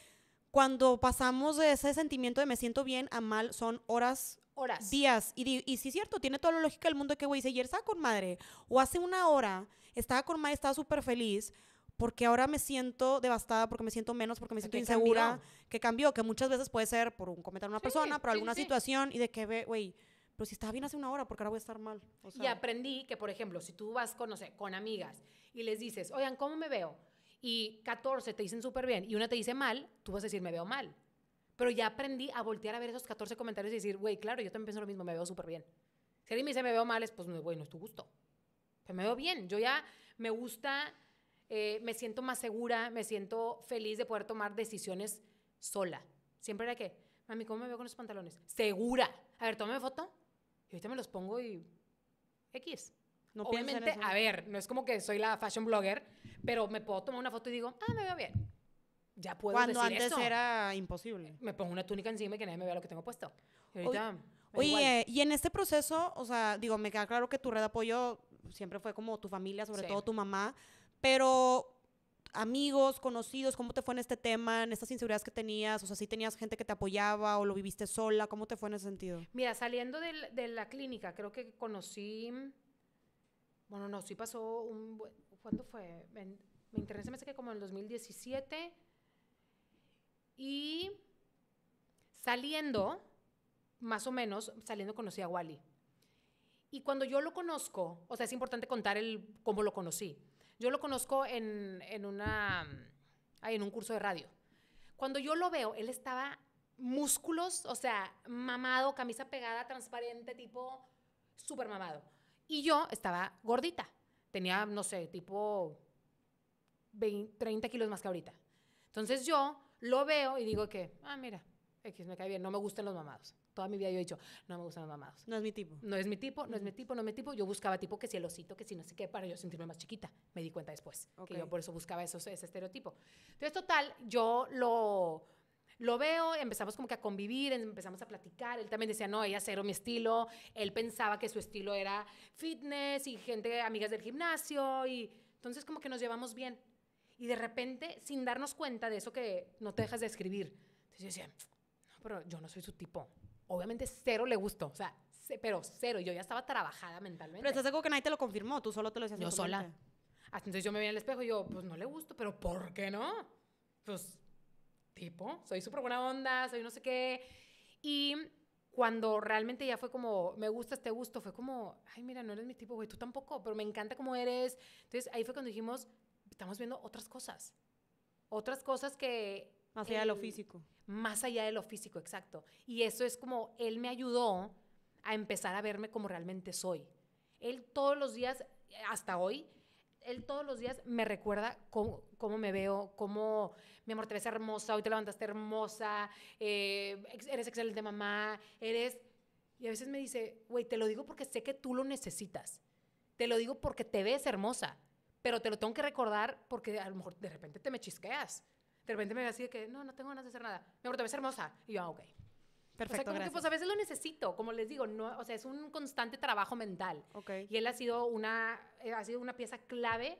cuando pasamos de ese sentimiento de me siento bien a mal son horas, horas. días. Y, y sí es cierto, tiene toda la lógica del mundo que, güey, si ayer estaba con madre o hace una hora estaba con madre, estaba súper feliz, porque ahora me siento devastada, porque me siento menos, porque me siento insegura, ¿Qué que cambió, que muchas veces puede ser por un comentario de una persona, por alguna situación y de que, güey, pero pues, si estaba bien hace una hora, porque ahora voy a estar mal. y aprendí que, por ejemplo, si tú vas con, no sé, con amigas y les dices, oigan, ¿cómo me veo? Y 14 te dicen súper bien y una te dice mal, tú vas a decir, me veo mal. Pero ya aprendí a voltear a ver esos 14 comentarios y decir, güey, claro, yo también pienso lo mismo, me veo súper bien. Si alguien me dice, me veo mal, es pues, güey, no es tu gusto. me veo bien, yo ya me gusta, eh, me siento más segura, me siento feliz de poder tomar decisiones sola. Siempre era que, mami, ¿cómo me veo con los pantalones? Segura. A ver, tómame foto. Y ahorita me los pongo y X. No Obviamente, a ver, no es como que soy la fashion blogger, pero me puedo tomar una foto y digo, ah, me veo bien. Ya puedo Cuando antes era imposible. Me pongo una túnica encima y que nadie me vea lo que tengo puesto. Y ahorita... Oye, y en este proceso, o sea, digo, me queda claro que tu red de apoyo siempre fue como tu familia, sobre todo tu mamá, pero amigos, conocidos, cómo te fue en este tema, en estas inseguridades que tenías, o sea, si tenías gente que te apoyaba o lo viviste sola, ¿cómo te fue en ese sentido? Mira, saliendo de la, clínica, creo que conocí, bueno, no, sí pasó un, ¿cuándo fue? me interesa, que como en 2017, y saliendo, más o menos, saliendo conocí a Wally. Y cuando yo lo conozco, o sea, es importante contar el cómo lo conocí. Yo lo conozco en, una, en un curso de radio. Cuando yo lo veo, él estaba músculos, o sea, mamado, camisa pegada, transparente, tipo súper mamado. Y yo estaba gordita. Tenía, no sé, tipo 20, 30 kilos más que ahorita. Entonces yo lo veo y digo que, ah, mira, X me cae bien, no me gustan los mamados toda mi vida yo he dicho, no me gustan los mamados. No es mi tipo. No es mi tipo, no es mi tipo, no es mi tipo. Yo buscaba tipo que si el osito, que si no sé qué, para yo sentirme más chiquita. Me di cuenta después que yo por eso buscaba esos, ese estereotipo. Entonces, total, yo lo lo veo, empezamos como que a convivir, empezamos a platicar, él también decía, no, ella cero mi estilo, él pensaba que su estilo era fitness y gente, amigas del gimnasio, y entonces como que nos llevamos bien. Y de repente, sin darnos cuenta de eso que no te dejas de escribir, entonces yo decía, no, pero yo no soy su tipo, obviamente cero le gustó. O sea, pero cero. Yo ya estaba trabajada mentalmente. Pero estás seguro que nadie te lo confirmó. Tú solo te lo decías. Yo sola. Ah, entonces yo me vi en el espejo y yo, pues no le gusto, pero ¿por qué no? Pues, tipo, soy súper buena onda, soy no sé qué. Y cuando realmente ya fue como, me gusta este gusto, fue como, ay, mira, no eres mi tipo, güey, tú tampoco, pero me encanta cómo eres. Entonces ahí fue cuando dijimos, estamos viendo otras cosas. Otras cosas que más allá de lo físico. Más allá de lo físico, exacto. Y eso es como él me ayudó a empezar a verme como realmente soy. Él todos los días, hasta hoy, él todos los días me recuerda cómo, me veo, cómo, mi amor, te ves hermosa, hoy te levantaste hermosa, eh, eres excelente mamá, eres... Y a veces me dice, güey, te lo digo porque sé que tú lo necesitas. Te lo digo porque te ves hermosa, pero te lo tengo que recordar porque a lo mejor de repente te me chisqueas de repente me decía así que, no, no tengo ganas de hacer nada. Me te ves hermosa. Y yo, ah, ok. Perfecto, pues a veces lo necesito, como les digo, no, o sea, es un constante trabajo mental. Ok. Y él ha sido una eh, ha sido una pieza clave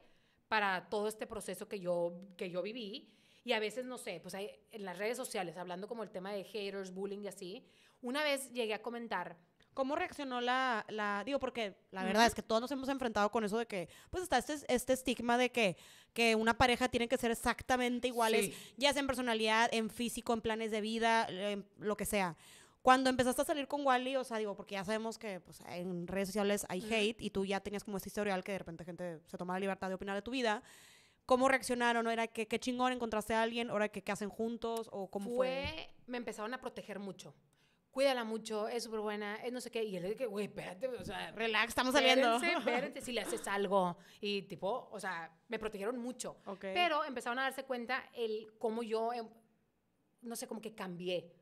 para todo este proceso que yo que yo viví y a veces no sé, pues hay en las redes sociales hablando como el tema de haters, bullying y así. Una vez llegué a comentar ¿Cómo reaccionó la, la, digo, porque la verdad es que todos nos hemos enfrentado con eso de que, pues está este, este estigma de que, que una pareja tiene que ser exactamente iguales, ya sea en personalidad, en físico, en planes de vida, en lo que sea. Cuando empezaste a salir con Wally, o sea, digo, porque ya sabemos que pues, en redes sociales hay hate y tú ya tenías como este historial que de repente gente se toma la libertad de opinar de tu vida. ¿Cómo reaccionaron? ¿Era que qué chingón encontraste a alguien? ¿Ahora que qué hacen juntos? ¿O cómo fue? fue? Me empezaron a proteger mucho cuídala mucho, es súper buena, es no sé qué. Y él de que, güey, espérate, o sea, relax, estamos saliendo. Espérate, espérate, si le haces algo. Y tipo, o sea, me protegieron mucho. Pero empezaron a darse cuenta el cómo yo, em, no sé, como que cambié.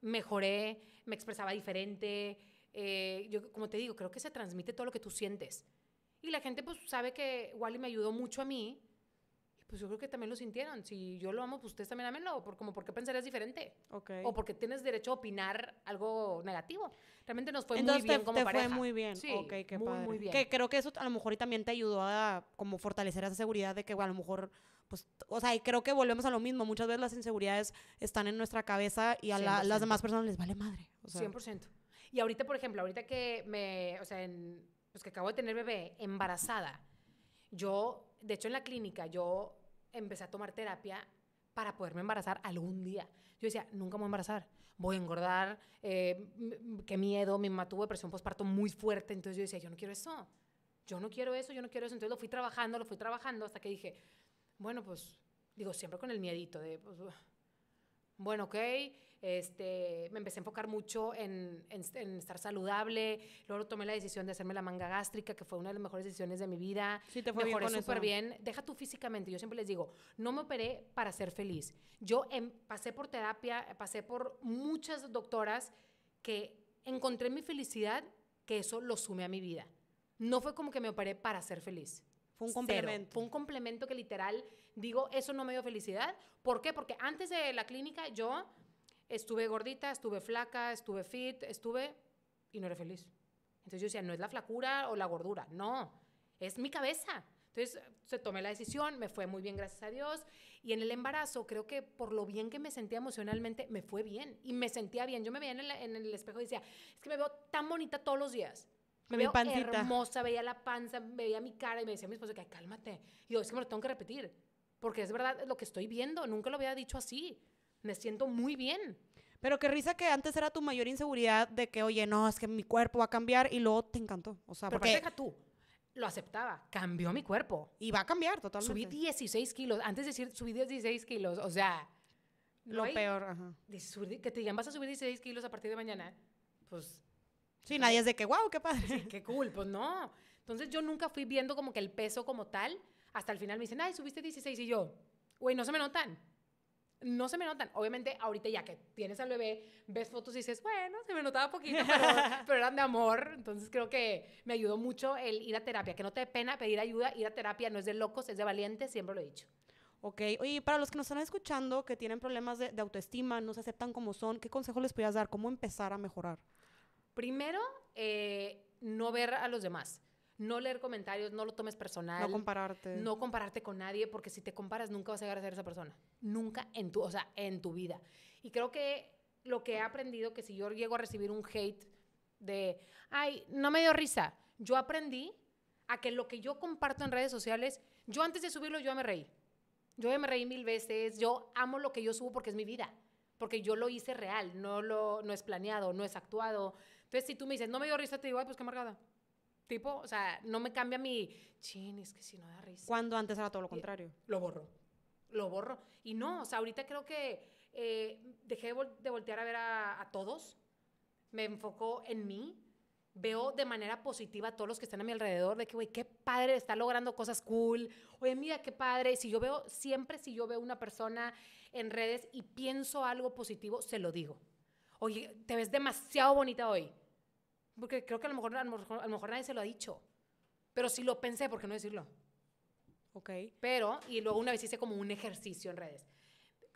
Mejoré, me expresaba diferente. Eh, yo, como te digo, creo que se transmite todo lo que tú sientes. Y la gente, pues, sabe que Wally me ayudó mucho a mí pues yo creo que también lo sintieron. Si yo lo amo, pues ustedes también amenlo. por, como, ¿por qué pensarías diferente? O porque tienes derecho a opinar algo negativo. Realmente nos fue muy bien como te fue muy bien. Sí, okay, qué padre. Que creo que eso a lo mejor y también te ayudó a como fortalecer esa seguridad de que a lo mejor, pues, o sea, y creo que volvemos a lo mismo. Muchas veces las inseguridades están en nuestra cabeza y a las demás personas les vale madre. O sea, 100%. Y ahorita, por ejemplo, ahorita que me, o sea, pues que acabo de tener bebé, embarazada, yo, de hecho en la clínica, yo empecé a tomar terapia para poderme embarazar algún día. Yo decía, nunca me voy a embarazar, voy a engordar, eh, qué miedo, mi mamá tuvo depresión postparto muy fuerte, entonces yo decía, yo no quiero eso, yo no quiero eso, yo no quiero eso, entonces lo fui trabajando, lo fui trabajando hasta que dije, bueno, pues, digo, siempre con el miedito de, pues, bueno, ok, este, me empecé a enfocar mucho en, estar saludable. Luego tomé la decisión de hacerme la manga gástrica, que fue una de las mejores decisiones de mi vida. Sí, te fue Mejoré súper bien. Deja tú físicamente. Yo siempre les digo, no me operé para ser feliz. Yo em, pasé por terapia, pasé por muchas doctoras que encontré mi felicidad, que eso lo sumé a mi vida. No fue como que me operé para ser feliz. Fue un complemento. Fue un complemento que literal, digo, eso no me dio felicidad. ¿Por qué? Porque antes de la clínica yo Estuve gordita, estuve flaca, estuve fit, estuve y no era feliz. Entonces yo decía, no es la flacura o la gordura, no, es mi cabeza. Entonces se tomé la decisión, me fue muy bien, gracias a Dios. Y en el embarazo, creo que por lo bien que me sentía emocionalmente, me fue bien. Y me sentía bien. Yo me veía en el, espejo y decía, es que me veo tan bonita todos los días. Me veo hermosa, veía la panza, veía mi cara y me decía a mi esposo, que cálmate. Y yo, es que me lo tengo que repetir. Porque es verdad lo que estoy viendo, nunca lo había dicho así me siento muy bien. Pero qué risa que antes era tu mayor inseguridad de que, oye, no, es que mi cuerpo va a cambiar y luego te encantó. O sea, porque... deja tú, lo aceptaba, cambió mi cuerpo. Y va a cambiar totalmente. Subí 16 kilos, antes de decir subí 16 kilos, o sea... lo peor, que te digan, vas a subir 16 kilos a partir de mañana, pues... Sí, nadie es de que, wow, qué padre. Sí, qué cool, pues no. Entonces yo nunca fui viendo como que el peso como tal, hasta el final me dicen, ay, subiste 16 y yo, güey, no se me notan no se me notan. Obviamente, ahorita ya que tienes al bebé, ves fotos y dices, bueno, se me notaba poquito, pero, eran de amor. Entonces creo que me ayudó mucho el ir a terapia, que no te dé pena pedir ayuda, ir a terapia no es de locos, es de valientes, siempre lo he dicho. Ok, oye, para los que nos están escuchando, que tienen problemas de, autoestima, no se aceptan como son, ¿qué consejo les podrías dar? ¿Cómo empezar a mejorar? Primero, eh, no ver a los demás no leer comentarios, no lo tomes personal. No compararte. No compararte con nadie, porque si te comparas nunca vas a llegar a ser esa persona. Nunca en tu, o sea, en tu vida. Y creo que lo que he aprendido, que si yo llego a recibir un hate de, ay, no me dio risa, yo aprendí a que lo que yo comparto en redes sociales, yo antes de subirlo yo me reí. Yo ya me reí mil veces, yo amo lo que yo subo porque es mi vida, porque yo lo hice real, no, lo, no es planeado, no es actuado. Entonces, si tú me dices, no me dio risa, te digo, ay, pues qué amargada. Tipo, o sea, no me cambia mi chin, es que si no da risa. Cuando antes era todo lo contrario. Lo borro. Lo borro. Y no, o sea, ahorita creo que eh, dejé de, voltear a ver a, todos. Me enfocó en mí veo de manera positiva a todos los que están a mi alrededor, de que, güey, qué padre, está logrando cosas cool, oye, mira, qué padre, si yo veo, siempre si yo veo una persona en redes y pienso algo positivo, se lo digo. Oye, te ves demasiado bonita hoy. Porque creo que a lo mejor, a lo mejor, nadie se lo ha dicho. Pero si lo pensé, ¿por qué no decirlo? Ok. Pero, y luego una vez hice como un ejercicio en redes.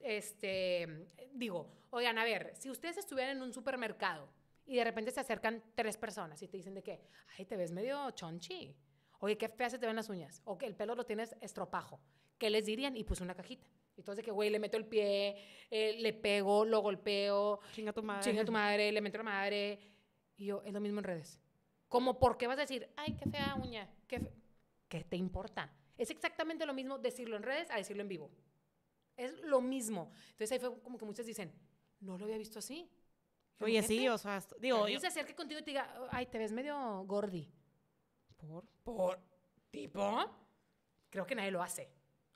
Este, digo, oigan, a ver, si ustedes estuvieran en un supermercado y de repente se acercan tres personas y te dicen de qué, ay, te ves medio chonchi. Oye, qué feas se te ven las uñas. O que el pelo lo tienes estropajo. ¿Qué les dirían? Y puse una cajita. Entonces, que güey, le meto el pie, eh, le pego, lo golpeo. Chinga tu madre. Chinga tu madre, le meto la madre y yo, es lo mismo en redes. Como, porque vas a decir, ay, qué fea uña? ¿Qué, ¿Qué te importa? Es exactamente lo mismo decirlo en redes a decirlo en vivo. Es lo mismo. Entonces ahí fue como que muchas dicen, no lo había visto así. Oye, sí, o sea, digo... Y se acerca contigo y te diga, ay, te ves medio gordi. ¿Por? ¿Por? ¿Tipo? Creo que nadie lo hace.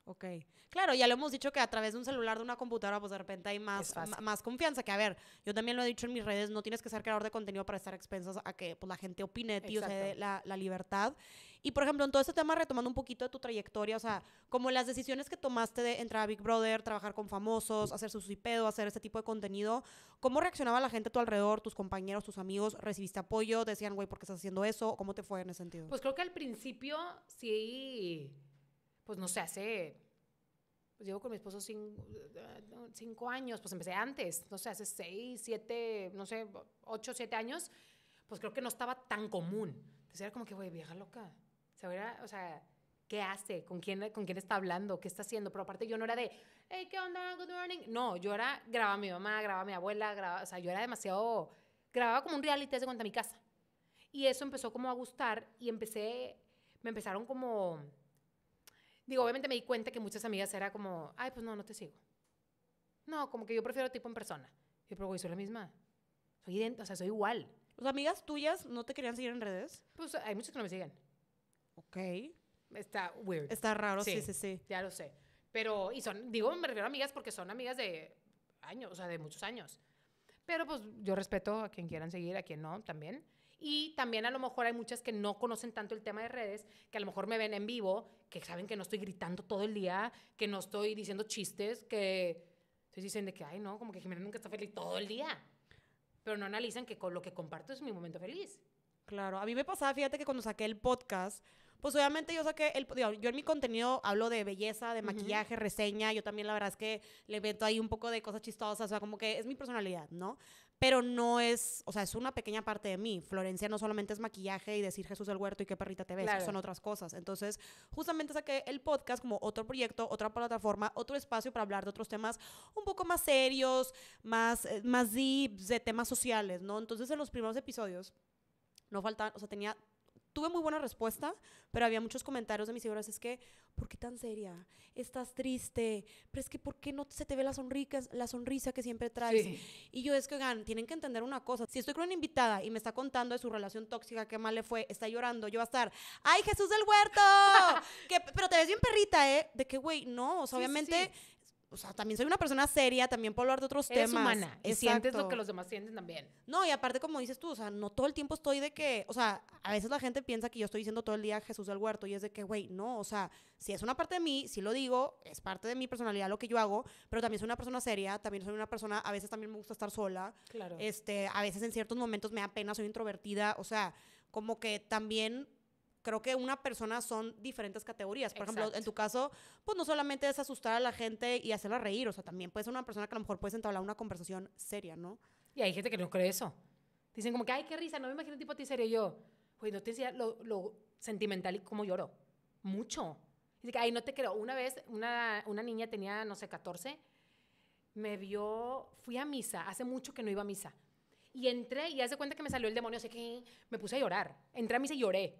Ok. Claro, ya lo hemos dicho que a través de un celular, de una computadora, pues de repente hay más, más confianza. Que a ver, yo también lo he dicho en mis redes, no tienes que ser creador de contenido para estar expensas a que pues, la gente opine de ti, Exacto. o sea, la, libertad. Y por ejemplo, en todo este tema, retomando un poquito de tu trayectoria, o sea, como las decisiones que tomaste de entrar a Big Brother, trabajar con famosos, hacer su hacer este tipo de contenido, ¿cómo reaccionaba la gente a tu alrededor, tus compañeros, tus amigos? ¿Recibiste apoyo? ¿Decían, güey, ¿por qué estás haciendo eso? ¿Cómo te fue en ese sentido? Pues creo que al principio sí pues no sé, hace, pues llevo con mi esposo cinco, cinco años, pues empecé antes, no sé, hace seis, siete, no sé, ocho, siete años, pues creo que no estaba tan común. Entonces era como que, güey, vieja loca. O sea, o sea, ¿qué hace? ¿Con quién, ¿Con quién está hablando? ¿Qué está haciendo? Pero aparte yo no era de, hey, ¿qué onda? Good morning. No, yo era, grababa a mi mamá, grababa a mi abuela, grababa, o sea, yo era demasiado, grababa como un reality de cuenta mi casa. Y eso empezó como a gustar y empecé, me empezaron como Digo, obviamente me di cuenta que muchas amigas era como, ay, pues no, no te sigo. No, como que yo prefiero tipo en persona. Yo, pero güey, soy la misma. Soy idéntica, o sea, soy igual. ¿Las amigas tuyas no te querían seguir en redes? Pues hay muchas que no me siguen. Ok. Está weird. Está raro, sí, sí, sí. sí. Ya lo sé. Pero, y son, digo, me refiero a amigas porque son amigas de años, o sea, de muchos años. Pero pues yo respeto a quien quieran seguir, a quien no, también. Y también a lo mejor hay muchas que no conocen tanto el tema de redes, que a lo mejor me ven en vivo, que saben que no estoy gritando todo el día, que no estoy diciendo chistes, que se dicen de que, ay, no, como que Jimena nunca está feliz todo el día. Pero no analizan que con lo que comparto es mi momento feliz. Claro, a mí me pasaba, fíjate que cuando saqué el podcast, pues obviamente yo saqué el yo, en mi contenido hablo de belleza, de maquillaje, reseña, yo también la verdad es que le meto ahí un poco de cosas chistosas, o sea, como que es mi personalidad, ¿no? pero no es, o sea, es una pequeña parte de mí. Florencia no solamente es maquillaje y decir Jesús el huerto y qué perrita te ves, son otras cosas. Entonces, justamente saqué el podcast como otro proyecto, otra plataforma, otro espacio para hablar de otros temas un poco más serios, más, eh, más deep, de temas sociales, ¿no? Entonces, en los primeros episodios, no faltaban, o sea, tenía tuve muy buena respuesta, pero había muchos comentarios de mis seguidores, es que, ¿por qué tan seria? Estás triste, pero es que ¿por qué no se te ve la, sonrisa, la sonrisa que siempre traes? Y yo es que, oigan, tienen que entender una cosa, si estoy con una invitada y me está contando de su relación tóxica, qué mal le fue, está llorando, yo voy a estar, ¡ay, Jesús del Huerto! pero te ves bien perrita, ¿eh? De que, güey, no, o sea, obviamente o sea, también soy una persona seria, también puedo hablar de otros Eres temas. humana. Y sientes lo que los demás sienten también. No, y aparte, como dices tú, o sea, no todo el tiempo estoy de que, o sea, a veces la gente piensa que yo estoy diciendo todo el día Jesús del Huerto y es de que, güey, no, o sea, si es una parte de mí, si lo digo, es parte de mi personalidad lo que yo hago, pero también soy una persona seria, también soy una persona, a veces también me gusta estar sola. Claro. Este, a veces en ciertos momentos me da pena, soy introvertida, o sea, como que también creo que una persona son diferentes categorías. Por ejemplo, en tu caso, pues no solamente es asustar a la gente y hacerla reír, o sea, también puede ser una persona que a lo mejor puedes entablar una conversación seria, ¿no? Y hay gente que no cree eso. Dicen como que, ay, qué risa, no me imagino tipo a ti serio. yo, pues no te decía lo, lo, sentimental y cómo lloro. Mucho. Y dice, ay, no te creo. Una vez, una, una niña tenía, no sé, 14, me vio, fui a misa, hace mucho que no iba a misa. Y entré y hace cuenta que me salió el demonio, así que me puse a llorar. Entré a misa y lloré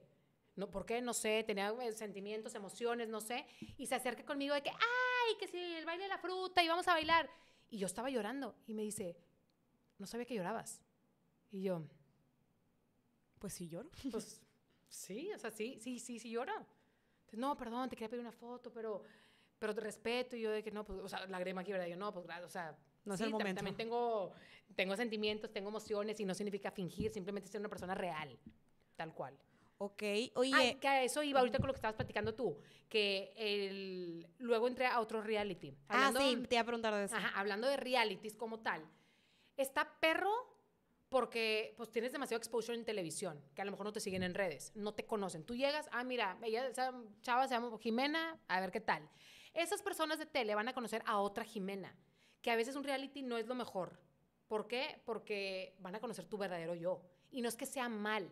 no, ¿Por qué? No sé, tenía eh, sentimientos, emociones, no sé. Y se acerca conmigo de que, ay, que si el baile de la fruta y vamos a bailar. Y yo estaba llorando y me dice, no sabía que llorabas. Y yo, pues si lloro. Pues sí, o sea, sí, sí, sí, sí lloro. no, perdón, te quería pedir una foto, pero, pero te respeto. Y yo de que no, pues, o sea, la grema aquí, ¿verdad? yo no, pues, o sea, no es el momento. También tengo, tengo sentimientos, tengo emociones y no significa fingir, simplemente ser una persona real, tal cual. Ok, oye. que a eso iba ahorita con lo que estabas platicando tú, que el, luego entré a otro reality. ah, sí, te iba a preguntar de eso. Ajá, hablando de realities como tal. Está perro porque pues tienes demasiado exposure en televisión, que a lo mejor no te siguen en redes, no te conocen. Tú llegas, ah, mira, ella, esa chava se llama Jimena, a ver qué tal. Esas personas de tele van a conocer a otra Jimena, que a veces un reality no es lo mejor. ¿Por qué? Porque van a conocer tu verdadero yo. Y no es que sea mal,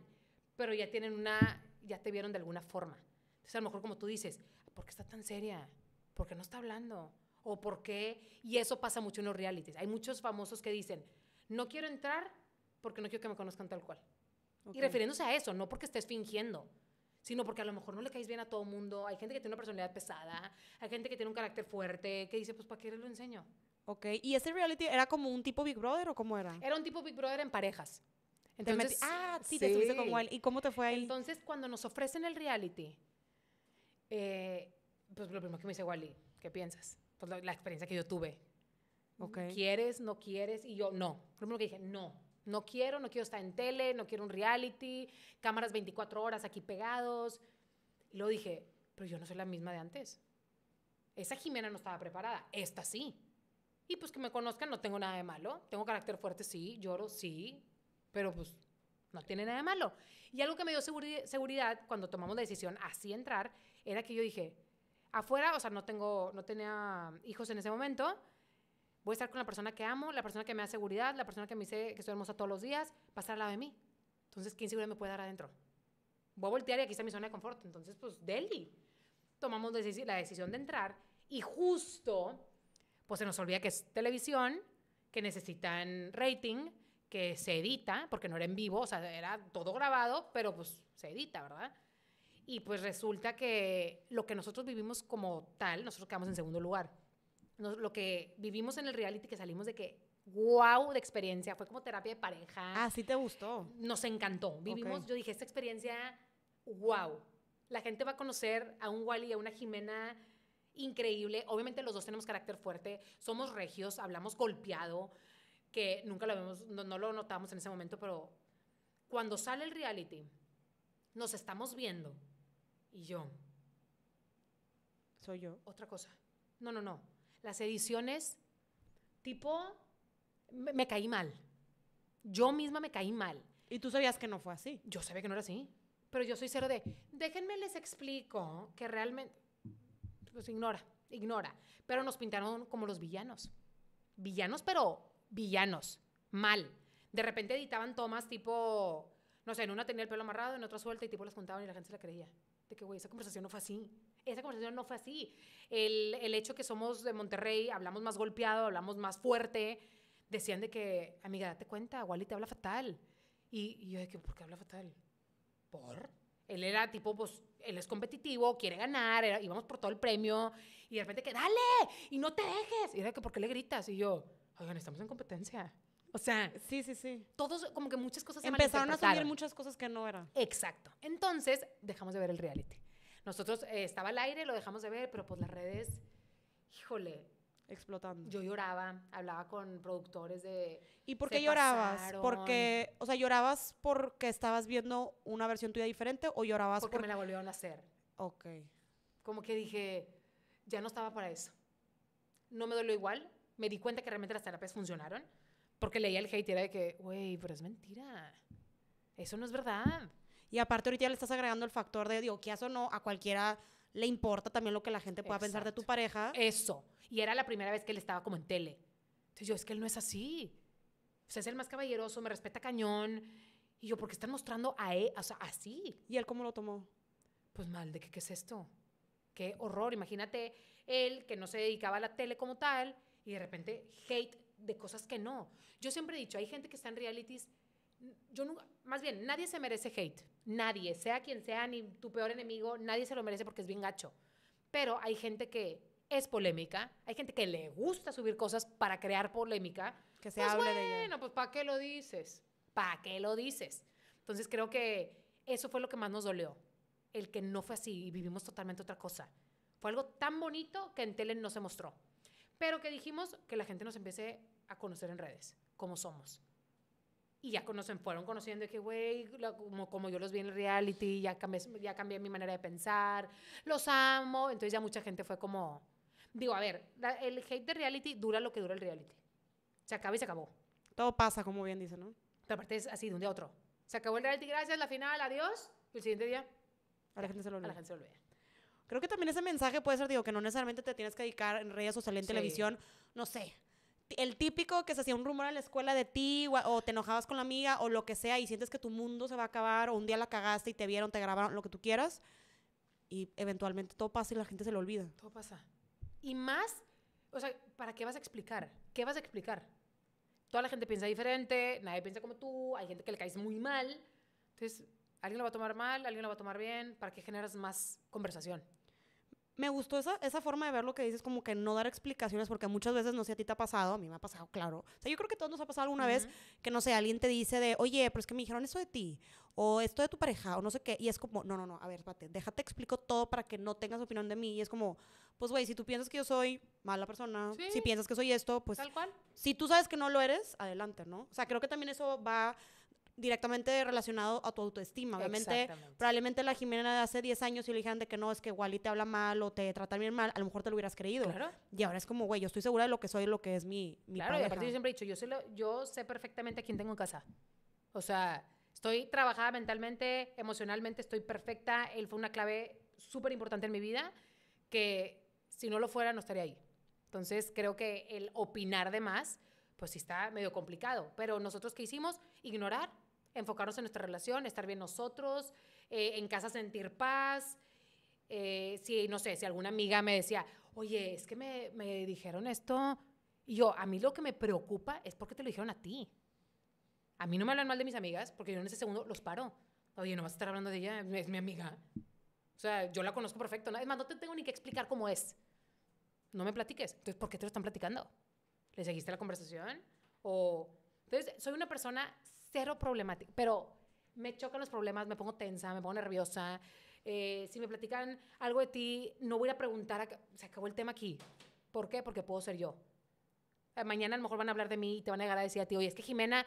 pero ya tienen una, ya te vieron de alguna forma. Entonces, a lo mejor como tú dices, ¿por qué está tan seria? ¿Por qué no está hablando? ¿O por qué? Y eso pasa mucho en los realities. Hay muchos famosos que dicen, no quiero entrar porque no quiero que me conozcan tal cual. Y refiriéndose a eso, no porque estés fingiendo, sino porque a lo mejor no le caes bien a todo mundo. Hay gente que tiene una personalidad pesada, hay gente que tiene un carácter fuerte, que dice, pues, ¿para qué lo enseño? Ok, ¿y ese reality era como un tipo Big Brother o cómo era? Era un tipo Big Brother en parejas. Entonces, ah, sí, te estuviste con Wally. ¿Y cómo te fue ahí? Entonces, cuando nos ofrecen el reality, eh, pues lo primero que me dice Wally, ¿qué piensas? Pues, la, experiencia que yo tuve. ¿Quieres? ¿No quieres? Y yo, no. Lo primero que dije, no. No quiero, no quiero estar en tele, no quiero un reality, cámaras 24 horas aquí pegados. Y luego dije, pero yo no soy la misma de antes. Esa Jimena no estaba preparada, esta sí. Y pues que me conozcan no tengo nada de malo. Tengo carácter fuerte, sí. Lloro, sí. Pero pues no tiene nada de malo. Y algo que me dio seguridad cuando tomamos la decisión así entrar era que yo dije, afuera, o sea, no tengo, no tenía hijos en ese momento, voy a estar con la persona que amo, la persona que me da seguridad, la persona que me dice que soy hermosa todos los días, va a estar al lado de mí. Entonces, ¿quién seguro me puede dar adentro? Voy a voltear y aquí está mi zona de confort. Entonces, pues, Delhi. Tomamos la decisión de entrar y justo, pues se nos olvida que es televisión, que necesitan rating, que se edita, porque no era en vivo, o sea, era todo grabado, pero pues se edita, ¿verdad? Y pues resulta que lo que nosotros vivimos como tal, nosotros quedamos en segundo lugar. lo que vivimos en el reality que salimos de que wow de experiencia, fue como terapia de pareja. Ah, sí te gustó. Nos encantó. Vivimos, yo dije, esta experiencia wow. La gente va a conocer a un Wally, a una Jimena increíble. Obviamente los dos tenemos carácter fuerte, somos regios, hablamos golpeado, que nunca lo vemos, no, lo notamos en ese momento, pero cuando sale el reality, nos estamos viendo y yo. Soy yo. Otra cosa. No, no, no. Las ediciones, tipo, me caí mal. Yo misma me caí mal. ¿Y tú sabías que no fue así? Yo sabía que no era así. Pero yo soy cero de, déjenme les explico que realmente, pues ignora, ignora. Pero nos pintaron como los villanos. Villanos, pero villanos, mal. De repente editaban tomas tipo, no sé, en una tenía el pelo amarrado, en otra suelta y tipo las contaban y la gente se la creía. De que, güey, esa conversación no fue así. Esa conversación no fue así. El, el hecho que somos de Monterrey, hablamos más golpeado, hablamos más fuerte, decían de que, amiga, date cuenta, Wally te habla fatal. Y, yo de que, ¿por qué habla fatal? ¿Por? Él era tipo, pues, él es competitivo, quiere ganar, íbamos por todo el premio, y de repente que, dale, y no te dejes. Y era que, ¿por qué le gritas? Y yo, oigan, estamos en competencia. O sea, sí, sí, sí. Todos, como que muchas cosas Empezaron a subir muchas cosas que no eran. Exacto. Entonces, dejamos de ver el reality. Nosotros eh, estaba al aire, lo dejamos de ver, pero pues las redes, híjole. Explotando. Yo lloraba, hablaba con productores de. ¿Y por qué llorabas? Porque, o sea, ¿llorabas porque estabas viendo una versión tuya diferente o llorabas porque. Porque me la volvieron a hacer. Ok. Como que dije, ya no estaba para eso. No me dolió igual, me di cuenta que realmente las terapias funcionaron porque leía el hate y era de que, güey, pero es mentira. Eso no es verdad. Y aparte ahorita ya le estás agregando el factor de, digo, que o no, a cualquiera le importa también lo que la gente pueda pensar de tu pareja. Eso. Y era la primera vez que él estaba como en tele. Entonces yo, es que él no es así. O sea, es el más caballeroso, me respeta cañón. Y yo, ¿por qué están mostrando a él, o sea, así? ¿Y él cómo lo tomó? Pues mal, ¿de qué, qué es esto? Qué horror. Imagínate él que no se dedicaba a la tele como tal y de repente hate de cosas que no. Yo siempre he dicho, hay gente que está en realities, yo nunca, más bien, nadie se merece hate, nadie, sea quien sea, ni tu peor enemigo, nadie se lo merece porque es bien gacho. Pero hay gente que es polémica, hay gente que le gusta subir cosas para crear polémica. Que se pues, hable de ella. Bueno, pues ¿para qué lo dices? ¿Para qué lo dices? Entonces creo que eso fue lo que más nos dolió, el que no fue así y vivimos totalmente otra cosa. Fue algo tan bonito que en tele no se mostró. Pero que dijimos que la gente nos empiece a conocer en redes, como somos. Y ya conocen, fueron conociendo que, güey, como, como, yo los vi en el reality, ya cambié, ya cambié mi manera de pensar, los amo. Entonces ya mucha gente fue como, digo, a ver, el hate de reality dura lo que dura el reality. Se acaba y se acabó. Todo pasa, como bien dice, ¿no? Pero aparte es así, de un día a otro. Se acabó el reality, gracias, la final, adiós. Y el siguiente día, a la gente se lo olvida. Creo que también ese mensaje puede ser, digo, que no necesariamente te tienes que dedicar en redes sociales, en televisión, no sé. El típico que se hacía un rumor en la escuela de ti, o, o, te enojabas con la amiga, o lo que sea, y sientes que tu mundo se va a acabar, o un día la cagaste y te vieron, te grabaron, lo que tú quieras, y eventualmente todo pasa y la gente se lo olvida. Todo pasa. Y más, o sea, ¿para qué vas a explicar? ¿Qué vas a explicar? Toda la gente piensa diferente, nadie piensa como tú, hay gente que le caes muy mal. Entonces, alguien lo va a tomar mal, alguien lo va a tomar bien, ¿para qué generas más conversación? me gustó esa, esa forma de ver lo que dices, como que no dar explicaciones, porque muchas veces, no sé, a ti te ha pasado, a mí me ha pasado, claro. O sea, yo creo que a todos nos ha pasado alguna vez que, no sé, alguien te dice de, oye, pero es que me dijeron eso de ti, o esto de tu pareja, o no sé qué, y es como, no, no, no, a ver, espérate, déjate explico todo para que no tengas opinión de mí, y es como, pues, güey, si tú piensas que yo soy mala persona, si piensas que soy esto, pues... Tal cual. Si tú sabes que no lo eres, adelante, ¿no? O sea, creo que también eso va directamente relacionado a tu autoestima. Obviamente, probablemente la Jimena de hace 10 años, si le dijeran de que no, es que Wally te habla mal o te trata bien mal, a lo mejor te lo hubieras creído. Y ahora es como, güey, yo estoy segura de lo que soy, lo que es mi, mi Claro, yo siempre he dicho, yo, yo sé perfectamente a quién tengo en casa. O sea, estoy trabajada mentalmente, emocionalmente, estoy perfecta. Él fue una clave súper importante en mi vida que si no lo fuera no estaría ahí. Entonces creo que el opinar de más, pues sí está medio complicado. Pero nosotros qué hicimos? Ignorar enfocarnos en nuestra relación, estar bien nosotros, eh, en casa sentir paz. Eh, si, no sé, si alguna amiga me decía, oye, es que me, dijeron esto, y yo, a mí lo que me preocupa es porque te lo dijeron a ti. A mí no me hablan mal de mis amigas, porque yo en ese segundo los paro. Oye, no vas a estar hablando de ella, es mi amiga. O sea, yo la conozco perfecto. Es más, no te tengo ni que explicar cómo es. No me platiques. Entonces, ¿por qué te lo están platicando? ¿Le seguiste la conversación? O... Entonces, soy una persona cero problemática, pero me chocan los problemas, me pongo tensa, me pongo nerviosa. Eh, si me platican algo de ti, no voy a preguntar, se acabó el tema aquí. ¿Por qué? Porque puedo ser yo. Eh, mañana a lo mejor van a hablar de mí y te van a llegar a decir a ti, oye, es que Jimena,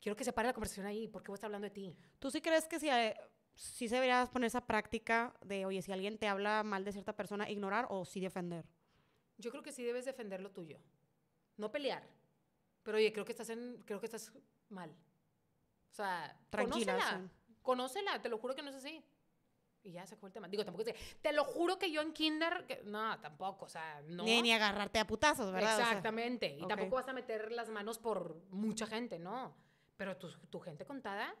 quiero que se pare la conversación ahí, ¿por qué voy a estar hablando de ti? ¿Tú sí crees que si, si eh, se deberías poner esa práctica de, oye, si alguien te habla mal de cierta persona, ignorar o sí defender? Yo creo que sí debes defender lo tuyo. No pelear. Pero oye, creo que estás en, creo que estás mal o sea, Tranquila, conócela. te lo juro que no es así. Y ya se fue el tema. Digo, tampoco es te lo juro que yo en kinder, que, no, tampoco, o sea, no. Ni, agarrarte a putazos, ¿verdad? Exactamente. y tampoco vas a meter las manos por mucha gente, no. Pero tu, tu gente contada,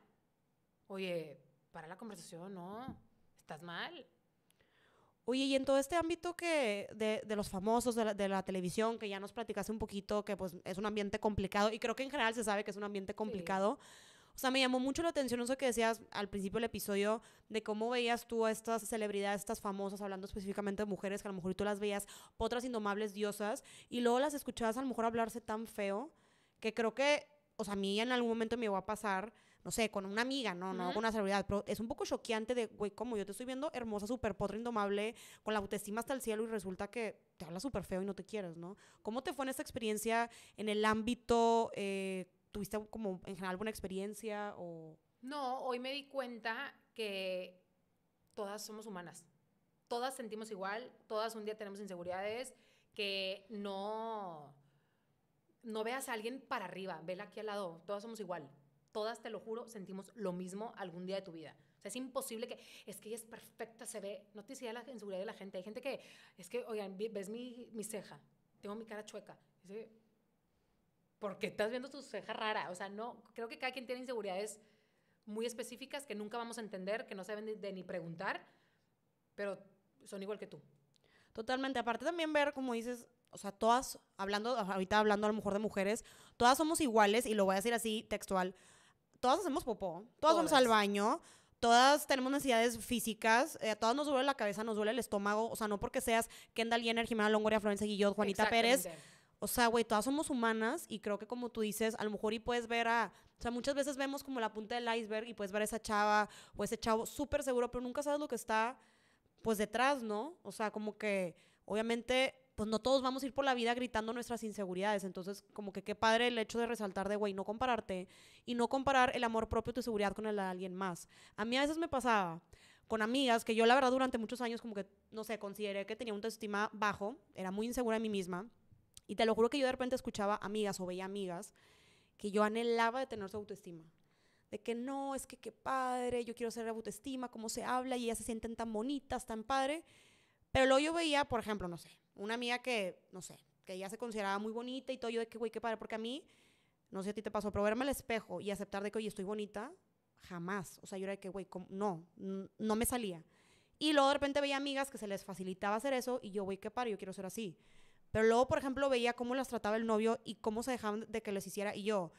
oye, para la conversación, no, estás mal. Oye, y en todo este ámbito que de, de los famosos, de la, televisión, que ya nos platicaste un poquito, que pues es un ambiente complicado, y creo que en general se sabe que es un ambiente complicado. O sea, me llamó mucho la atención eso que decías al principio del episodio de cómo veías tú a estas celebridades, estas famosas, hablando específicamente de mujeres, que a lo mejor tú las veías potras, indomables diosas, y luego las escuchabas a lo mejor hablarse tan feo, que creo que, o sea, a mí en algún momento me iba a pasar no sé, con una amiga, no, no, con una celebridad, pero es un poco choqueante de, güey, como yo te estoy viendo hermosa, súper potra, indomable, con la autoestima hasta el cielo y resulta que te hablas súper feo y no te quieres, ¿no? ¿Cómo te fue en esta experiencia en el ámbito eh, ¿Tuviste como en general alguna experiencia o...? No, hoy me di cuenta que todas somos humanas. Todas sentimos igual, todas un día tenemos inseguridades, que no no veas a alguien para arriba, vela aquí al lado, todas somos igual. Todas, te lo juro, sentimos lo mismo algún día de tu vida. O sea, es imposible que, es que ella es perfecta, se ve, no te decía la inseguridad de la gente. Hay gente que, es que, oigan, ves mi, mi ceja, tengo mi cara chueca porque estás viendo tus cejas rara. O sea, no, creo que cada quien tiene inseguridades muy específicas que nunca vamos a entender, que no saben de, de ni preguntar, pero son igual que tú. Totalmente. Aparte también ver, como dices, o sea, todas, hablando, ahorita hablando a lo mejor de mujeres, todas somos iguales, y lo voy a decir así textual, todas hacemos popó, todas, vamos al baño, todas tenemos necesidades físicas, eh, a todas nos duele la cabeza, nos duele el estómago, o sea, no porque seas Kendall Jenner, Jimena Longoria, Florencia Guillot, Juanita Pérez, o sea, güey, todas somos humanas y creo que como tú dices, a lo mejor y puedes ver a... O sea, muchas veces vemos como la punta del iceberg y puedes ver a esa chava o ese chavo súper seguro, pero nunca sabes lo que está pues detrás, ¿no? O sea, como que obviamente pues no todos vamos a ir por la vida gritando nuestras inseguridades. Entonces, como que qué padre el hecho de resaltar de, güey, no compararte y no comparar el amor propio, tu seguridad con el de alguien más. A mí a veces me pasaba con amigas que yo la verdad durante muchos años como que, no sé, consideré que tenía un autoestima bajo, era muy insegura de mí misma. Y te lo juro que yo de repente escuchaba amigas o veía amigas que yo anhelaba de tener su autoestima. De que no, es que qué padre, yo quiero ser de autoestima, cómo se habla y ellas se sienten tan bonitas, tan padre. Pero luego yo veía, por ejemplo, no sé, una amiga que, no sé, que ella se consideraba muy bonita y todo, yo de que, güey, qué padre, porque a mí, no sé a ti te pasó, pero verme al espejo y aceptar de que, oye, estoy bonita, jamás. O sea, yo era de que, güey, no, no me salía. Y luego de repente veía amigas que se les facilitaba hacer eso y yo, güey, qué padre, yo quiero ser así. Pero luego, por ejemplo, veía cómo las trataba el novio y cómo se dejaban de que les hiciera. Y yo,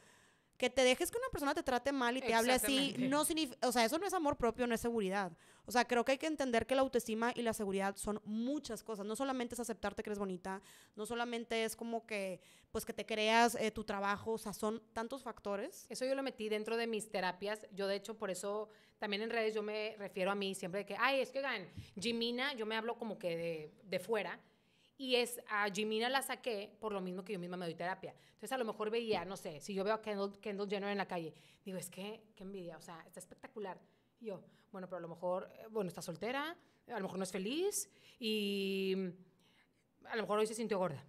que te dejes que una persona te trate mal y te hable así, no significa, o sea, eso no es amor propio, no es seguridad. O sea, creo que hay que entender que la autoestima y la seguridad son muchas cosas. No solamente es aceptarte que eres bonita, no solamente es como que, pues, que te creas eh, tu trabajo, o sea, son tantos factores. Eso yo lo metí dentro de mis terapias. Yo, de hecho, por eso también en redes yo me refiero a mí siempre de que, ay, es que, gan, Jimina, yo me hablo como que de, de fuera y es, a Jimena la saqué por lo mismo que yo misma me doy terapia. Entonces, a lo mejor veía, no sé, si yo veo a Kendall, Jenner en la calle, digo, es que, qué envidia, o sea, está espectacular. Y yo, bueno, pero a lo mejor, eh, bueno, está soltera, a lo mejor no es feliz y mm, a lo mejor hoy se sintió gorda.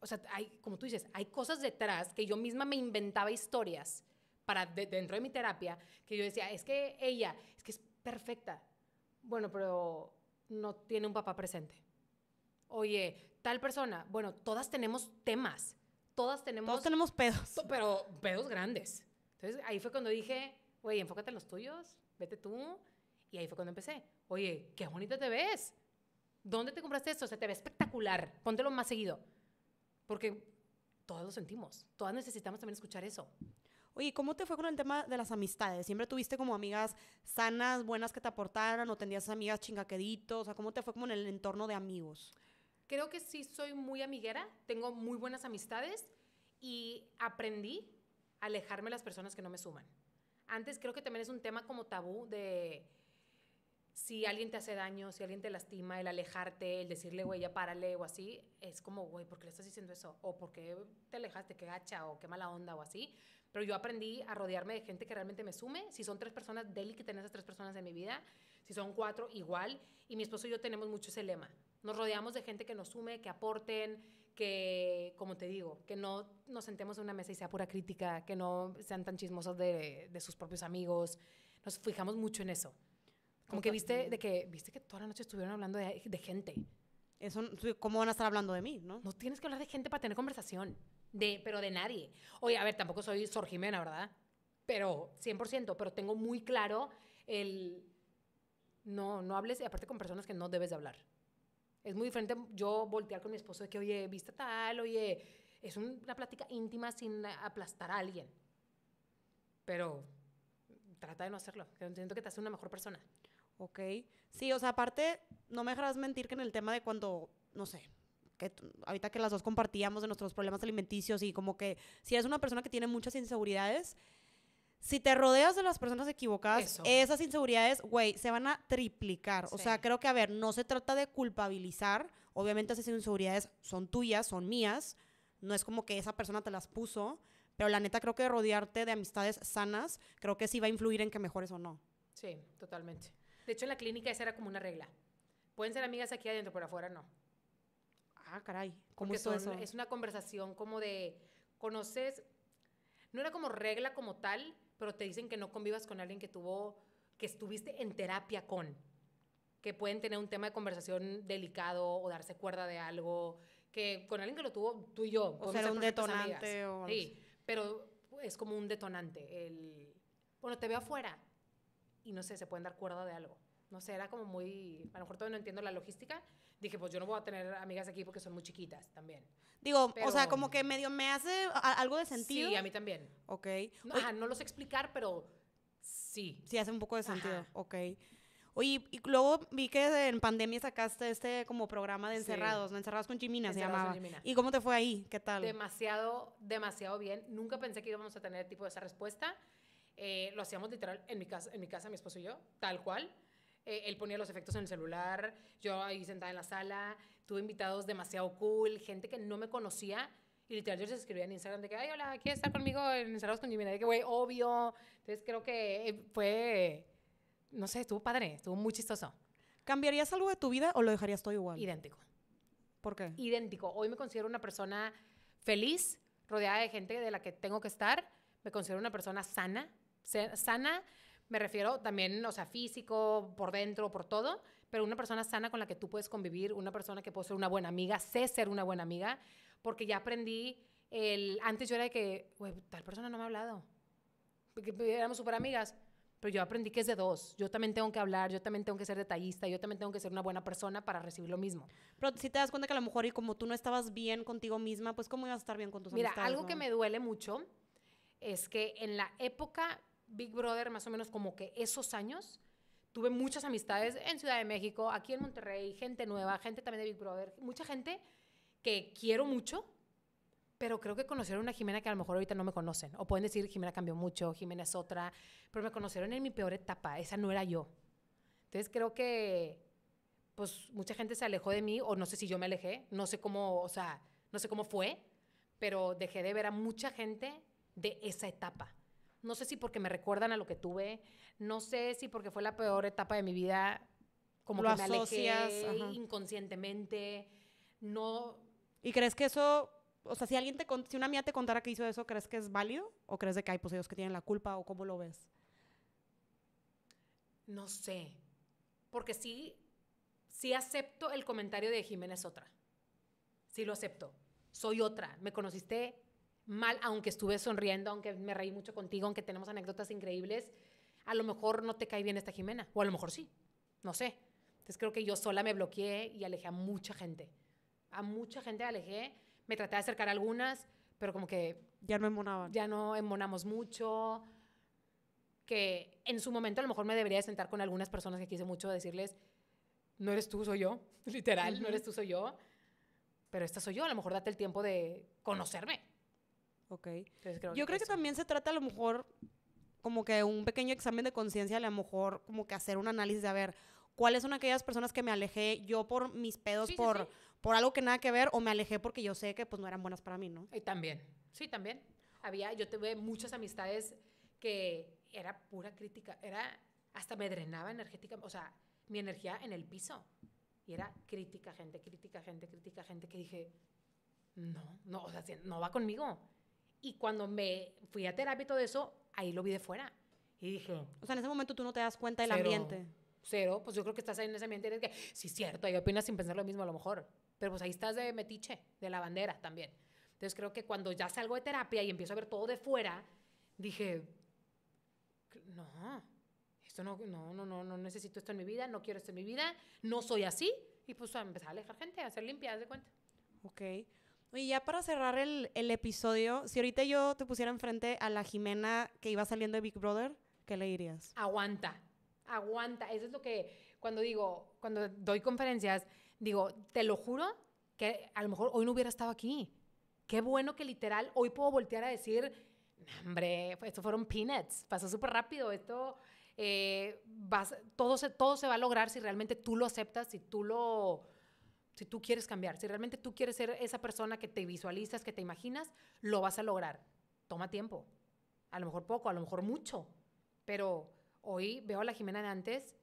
O sea, hay, como tú dices, hay cosas detrás que yo misma me inventaba historias para dentro de mi terapia que yo decía, es que ella, es que es perfecta. Bueno, pero no tiene un papá presente oye, tal persona, bueno, todas tenemos temas, todas tenemos... Todos tenemos pedos. Pero pedos grandes. Entonces ahí fue cuando dije, oye, enfócate en los tuyos, vete tú. Y ahí fue cuando empecé, oye, qué bonita te ves. ¿Dónde te compraste eso? O sea, te ve espectacular, póntelo más seguido. Porque todos lo sentimos, todas necesitamos también escuchar eso. Oye, ¿cómo te fue con el tema de las amistades? ¿Siempre tuviste como amigas sanas, buenas que te aportaran o tenías amigas chingaqueditos? O sea, ¿cómo te fue como en el entorno de amigos? Creo que sí soy muy amiguera, tengo muy buenas amistades y aprendí a alejarme de las personas que no me suman. Antes creo que también es un tema como tabú de si alguien te hace daño, si alguien te lastima, el alejarte, el decirle, güey, ya párale o así, es como, güey, ¿por qué le estás diciendo eso? O ¿por qué te alejaste? ¿Qué gacha? ¿O qué mala onda? O así. Pero yo aprendí a rodearme de gente que realmente me sume. Si son tres personas, deli que tenés esas tres personas en mi vida. Si son cuatro, igual. Y mi esposo y yo tenemos mucho ese lema. Nos rodeamos de gente que nos sume, que aporten, que, como te digo, que no nos sentemos en una mesa y sea pura crítica, que no sean tan chismosos de, sus propios amigos. Nos fijamos mucho en eso. Como que viste de que viste que toda la noche estuvieron hablando de, gente. Eso, ¿Cómo van a estar hablando de mí, no? No tienes que hablar de gente para tener conversación, de, pero de nadie. Oye, a ver, tampoco soy Sor Jimena, ¿verdad? Pero, 100%, pero tengo muy claro el... No, no hables, aparte con personas que no debes de hablar. Es muy diferente yo voltear con mi esposo de que, oye, viste tal, oye, es una plática íntima sin aplastar a alguien. Pero trata de no hacerlo. Siento que te hace una mejor persona. Ok. Sí, o sea, aparte, no me dejarás mentir que en el tema de cuando, no sé, que ahorita que las dos compartíamos de nuestros problemas alimenticios y como que si eres una persona que tiene muchas inseguridades, si te rodeas de las personas equivocadas, esas inseguridades, güey, se van a triplicar. O sea, creo que, a ver, no se trata de culpabilizar. Obviamente esas inseguridades son tuyas, son mías. No es como que esa persona te las puso. Pero la neta creo que rodearte de amistades sanas, creo que sí va a influir en que mejores o no. Sí, totalmente. De hecho, en la clínica esa era como una regla. Pueden ser amigas aquí adentro, pero afuera no. Ah, caray. ¿Cómo es eso? Es una conversación como de, conoces, no era como regla como tal, pero te dicen que no convivas con alguien que tuvo, que estuviste en terapia con, que pueden tener un tema de conversación delicado o darse cuerda de algo, que con alguien que lo tuvo tú y yo. O sea, un detonante. Sí, pero es como un detonante. El, bueno, te veo afuera y no sé, se pueden dar cuerda de algo. No sé, era como muy, a lo mejor todavía no entiendo la logística, dije, pues yo no voy a tener amigas aquí porque son muy chiquitas también. Digo, o sea, como que medio me hace algo de sentido. Sí, a mí también. Ok. No, ajá, no lo sé explicar, pero sí. Sí, hace un poco de sentido. Ok. Oye, y luego vi que en pandemia sacaste este como programa de encerrados, ¿no? Encerrados con chiminas se llamaba. ¿Y cómo te fue ahí? ¿Qué tal? Demasiado, demasiado bien. Nunca pensé que íbamos a tener tipo de esa respuesta. Eh, lo hacíamos literal en mi casa, en mi casa, mi esposo y yo, tal cual. Eh, él ponía los efectos en el celular, yo ahí sentada en la sala, tuve invitados demasiado cool, gente que no me conocía. Y literal yo les escribía en Instagram de que, ay, hola, ¿quieres estar conmigo en Encerrados con Jimena? De que, güey, obvio. Entonces creo que eh, fue, no sé, estuvo padre, estuvo muy chistoso. ¿Cambiarías algo de tu vida o lo dejarías todo igual? Idéntico. ¿Por qué? Idéntico. Hoy me considero una persona feliz, rodeada de gente de la que tengo que estar. Me considero una persona sana, sana me refiero también, o sea, físico, por dentro, por todo, pero una persona sana con la que tú puedes convivir, una persona que puede ser una buena amiga, sé ser una buena amiga, porque ya aprendí el... Antes yo era de que, güey, tal persona no me ha hablado, porque éramos súper amigas, pero yo aprendí que es de dos. Yo también tengo que hablar, yo también tengo que ser detallista, yo también tengo que ser una buena persona para recibir lo mismo. Pero si te das cuenta que a lo mejor y como tú no estabas bien contigo misma, pues ¿cómo ibas a estar bien con tus Mira, amistades? Mira, algo que me duele mucho es que en la época Big Brother, más o menos como que esos años, tuve muchas amistades en Ciudad de México, aquí en Monterrey, gente nueva, gente también de Big Brother, mucha gente que quiero mucho, pero creo que conocieron una Jimena que a lo mejor ahorita no me conocen. O pueden decir, Jimena cambió mucho, Jimena es otra, pero me conocieron en mi peor etapa, esa no era yo. Entonces creo que, pues, mucha gente se alejó de mí, o no sé si yo me alejé, no sé cómo, o sea, no sé cómo fue, pero dejé de ver a mucha gente de esa etapa. No sé si porque me recuerdan a lo que tuve, no sé si porque fue la peor etapa de mi vida, como lo me inconscientemente, no... ¿Y crees que eso, o sea, si alguien te, si una mía te contara que hizo eso, ¿crees que es válido? ¿O crees de que hay pues ellos que tienen la culpa o cómo lo ves? No sé, porque sí, sí acepto el comentario de Jiménez Otra, sí lo acepto, soy otra, me conociste mal, aunque estuve sonriendo, aunque me reí mucho contigo, aunque tenemos anécdotas increíbles, a lo mejor no te cae bien esta Jimena, o a lo mejor sí, no sé. Entonces creo que yo sola me bloqueé y alejé a mucha gente. A mucha gente alejé, me traté de acercar a algunas, pero como que... Ya no emonamos Ya no emonamos mucho, que en su momento a lo mejor me debería sentar con algunas personas que quise mucho decirles, no eres tú, soy yo, literal, no eres tú, soy yo, pero esta soy yo, a lo mejor date el tiempo de conocerme Ok. Yo creo que también se trata a lo mejor como que un pequeño examen de conciencia, a lo mejor como que hacer un análisis de a ver cuáles son aquellas personas que me alejé yo por mis pedos, por, por algo que nada que ver, o me alejé porque yo sé que pues no eran buenas para mí, ¿no? Y también, sí, también. Había, yo tuve muchas amistades que era pura crítica, era, hasta me drenaba energética, o sea, mi energía en el piso. Y era crítica, gente, crítica, gente, crítica, gente, que dije, no, no, o sea, no va conmigo. Y cuando me fui a terapia y todo eso, ahí lo vi de fuera. Y dije... O sea, en ese momento tú no te das cuenta del ambiente. Cero, pues yo creo que estás ahí en ese ambiente y eres que, sí, cierto, ahí opinas sin pensar lo mismo a lo mejor. Pero pues ahí estás de metiche, de la bandera también. Entonces creo que cuando ya salgo de terapia y empiezo a ver todo de fuera, dije, no, esto no, no, no, no, necesito esto en mi vida, no quiero esto en mi vida, no soy así. Y pues a empezar a alejar gente, a hacer limpia, de cuenta. Ok. Y ya para cerrar el, el, episodio, si ahorita yo te pusiera enfrente a la Jimena que iba saliendo de Big Brother, ¿qué le dirías? Aguanta, aguanta. Eso es lo que cuando digo, cuando doy conferencias, digo, te lo juro que a lo mejor hoy no hubiera estado aquí. Qué bueno que literal hoy puedo voltear a decir, hombre, esto fueron peanuts, pasó súper rápido, esto... Eh, vas, todo, se, todo se va a lograr si realmente tú lo aceptas, si tú lo, si tú quieres cambiar, si realmente tú quieres ser esa persona que te visualizas, que te imaginas, lo vas a lograr. Toma tiempo. A lo mejor poco, a lo mejor mucho. Pero hoy veo a la Jimena de antes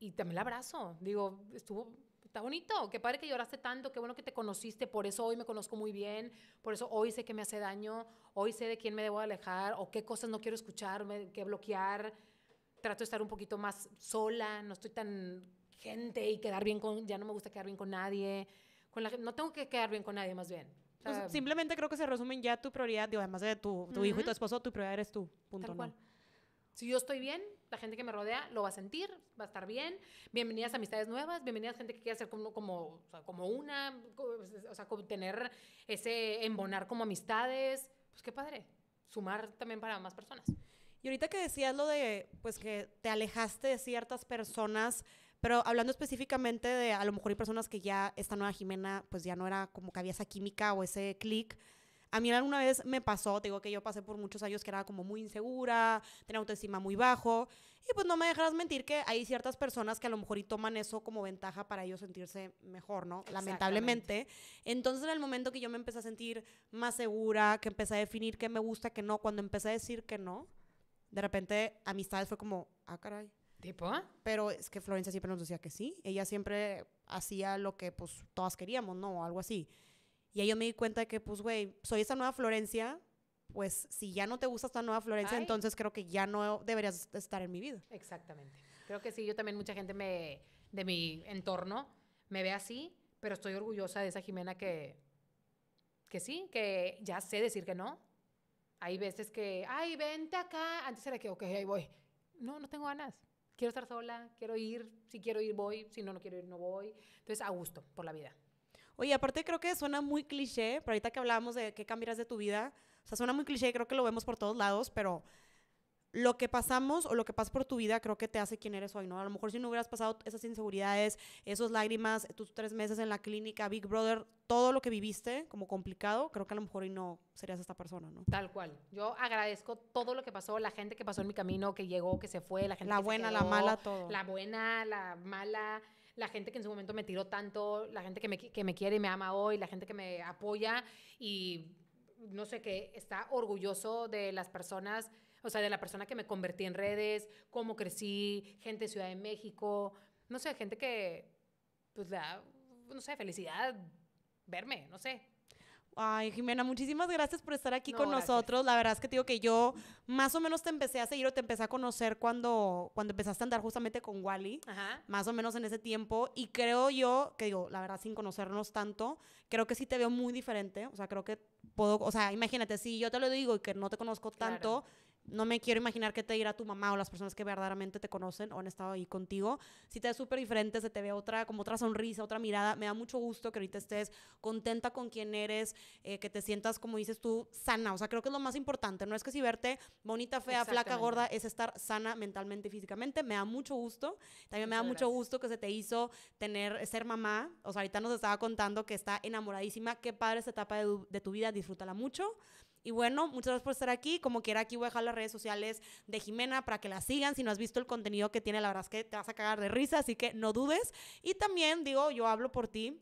y también la abrazo. Digo, estuvo, está bonito, qué padre que lloraste tanto, qué bueno que te conociste, por eso hoy me conozco muy bien, por eso hoy sé que me hace daño, hoy sé de quién me debo alejar o qué cosas no quiero escuchar, qué bloquear. Trato de estar un poquito más sola, no estoy tan gente y quedar bien con, ya no me gusta quedar bien con nadie, con la, no tengo que quedar bien con nadie más bien. Pues, simplemente creo que se resumen ya tu prioridad, además de tu, hijo y tu esposo, tu prioridad eres tú, punto. Tal cual. Si yo estoy bien, la gente que me rodea lo va a sentir, va a estar bien. Bienvenidas amistades nuevas, bienvenidas gente que quiera ser como, como, como una, o sea, tener ese embonar como amistades. Pues qué padre, sumar también para más personas. Y ahorita que decías lo de, pues que te alejaste de ciertas personas, pero hablando específicamente de a lo mejor hay personas que ya esta nueva Jimena, pues ya no era como que había esa química o ese click. A mí alguna vez me pasó, te digo que yo pasé por muchos años que era como muy insegura, tenía autoestima muy bajo, y pues no me dejarás mentir que hay ciertas personas que a lo mejor y toman eso como ventaja para ellos sentirse mejor, ¿no? Lamentablemente. Entonces en el momento que yo me empecé a sentir más segura, que empecé a definir qué me gusta, qué no, cuando empecé a decir que no, de repente amistades fue como, ah, caray, pero es que Florencia siempre nos decía que sí. Ella siempre hacía lo que, pues, todas queríamos, ¿no? O algo así. Y ahí yo me di cuenta de que, pues, güey, soy esa nueva Florencia, pues si ya no te gusta esta nueva Florencia, entonces creo que ya no deberías estar en mi vida. Exactamente. Creo que sí, yo también mucha gente me, de mi entorno me ve así, pero estoy orgullosa de esa Jimena que, que sí, que ya sé decir que no. Hay veces que, ay, vente acá. Antes era que, ok, ahí voy. No, no tengo ganas. Quiero estar sola, quiero ir, si quiero ir voy, si no, no quiero ir no voy. Entonces, a gusto por la vida. Oye, aparte creo que suena muy cliché, pero ahorita que hablábamos de qué cambiarás de tu vida, o sea, suena muy cliché, creo que lo vemos por todos lados, pero lo que pasamos o lo que pasa por tu vida creo que te hace quien eres hoy, ¿no? A lo mejor si no hubieras pasado esas inseguridades, esos lágrimas, tus tres meses en la clínica, Big Brother, todo lo que viviste como complicado, creo que a lo mejor hoy no serías esta persona, ¿no? Tal cual. Yo agradezco todo lo que pasó, la gente que pasó en mi camino, que llegó, que se fue, la gente la que buena, la mala, todo. La buena, la mala, la gente que en su momento me tiró tanto, la gente que me, que me quiere y me ama hoy, la gente que me apoya y no sé qué, está orgulloso de las personas o sea, de la persona que me convertí en redes, cómo crecí, gente de Ciudad de México, no sé, gente que, pues, da, no sé, felicidad verme, no sé. Ay, Jimena, muchísimas gracias por estar aquí con nosotros. La verdad es que te digo que yo más o menos te empecé a seguir o te empecé a conocer cuando, cuando empezaste a andar justamente con Wally, más o menos en ese tiempo. Y creo yo, que digo, la verdad, sin conocernos tanto, creo que sí te veo muy diferente. O sea, creo que puedo, o sea, imagínate, si yo te lo digo y que no te conozco tanto, no me quiero imaginar qué te dirá tu mamá o las personas que verdaderamente te conocen o han estado ahí contigo. Si te ves súper diferente, se te ve otra, como otra sonrisa, otra mirada. Me da mucho gusto que ahorita estés contenta con quién eres, eh, que te sientas, como dices tú, sana. O sea, creo que es lo más importante. No es que si verte bonita, fea, flaca, gorda, es estar sana mentalmente y físicamente. Me da mucho gusto. También me da mucho gusto que se te hizo tener, eh, ser mamá. O sea, ahorita nos estaba contando que está enamoradísima. Qué padre esta etapa de, de tu vida. Disfrútala mucho. Y bueno, muchas gracias por estar aquí. Como quiera, aquí voy a dejar las redes sociales de Jimena para que la sigan. Si no has visto el contenido que tiene, la verdad es que te vas a cagar de risa, así que no dudes. Y también, digo, yo hablo por ti.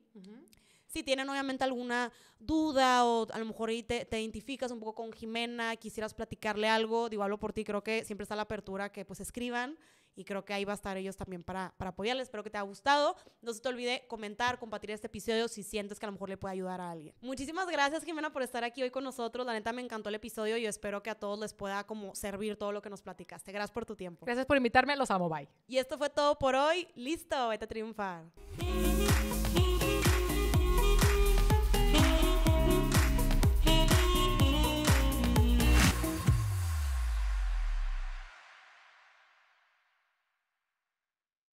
Si tienen obviamente alguna duda o a lo mejor ahí te, te, identificas un poco con Jimena, quisieras platicarle algo, digo, hablo por ti, creo que siempre está la apertura que pues escriban y creo que ahí va a estar ellos también para, para apoyarles. Espero que te haya gustado. No se te olvide comentar, compartir este episodio si sientes que a lo mejor le puede ayudar a alguien. Muchísimas gracias Jimena por estar aquí hoy con nosotros. La neta me encantó el episodio y espero que a todos les pueda como servir todo lo que nos platicaste. Gracias por tu tiempo. Gracias por invitarme. Los amo. Bye. Y esto fue todo por hoy. Listo. Vete a triunfar.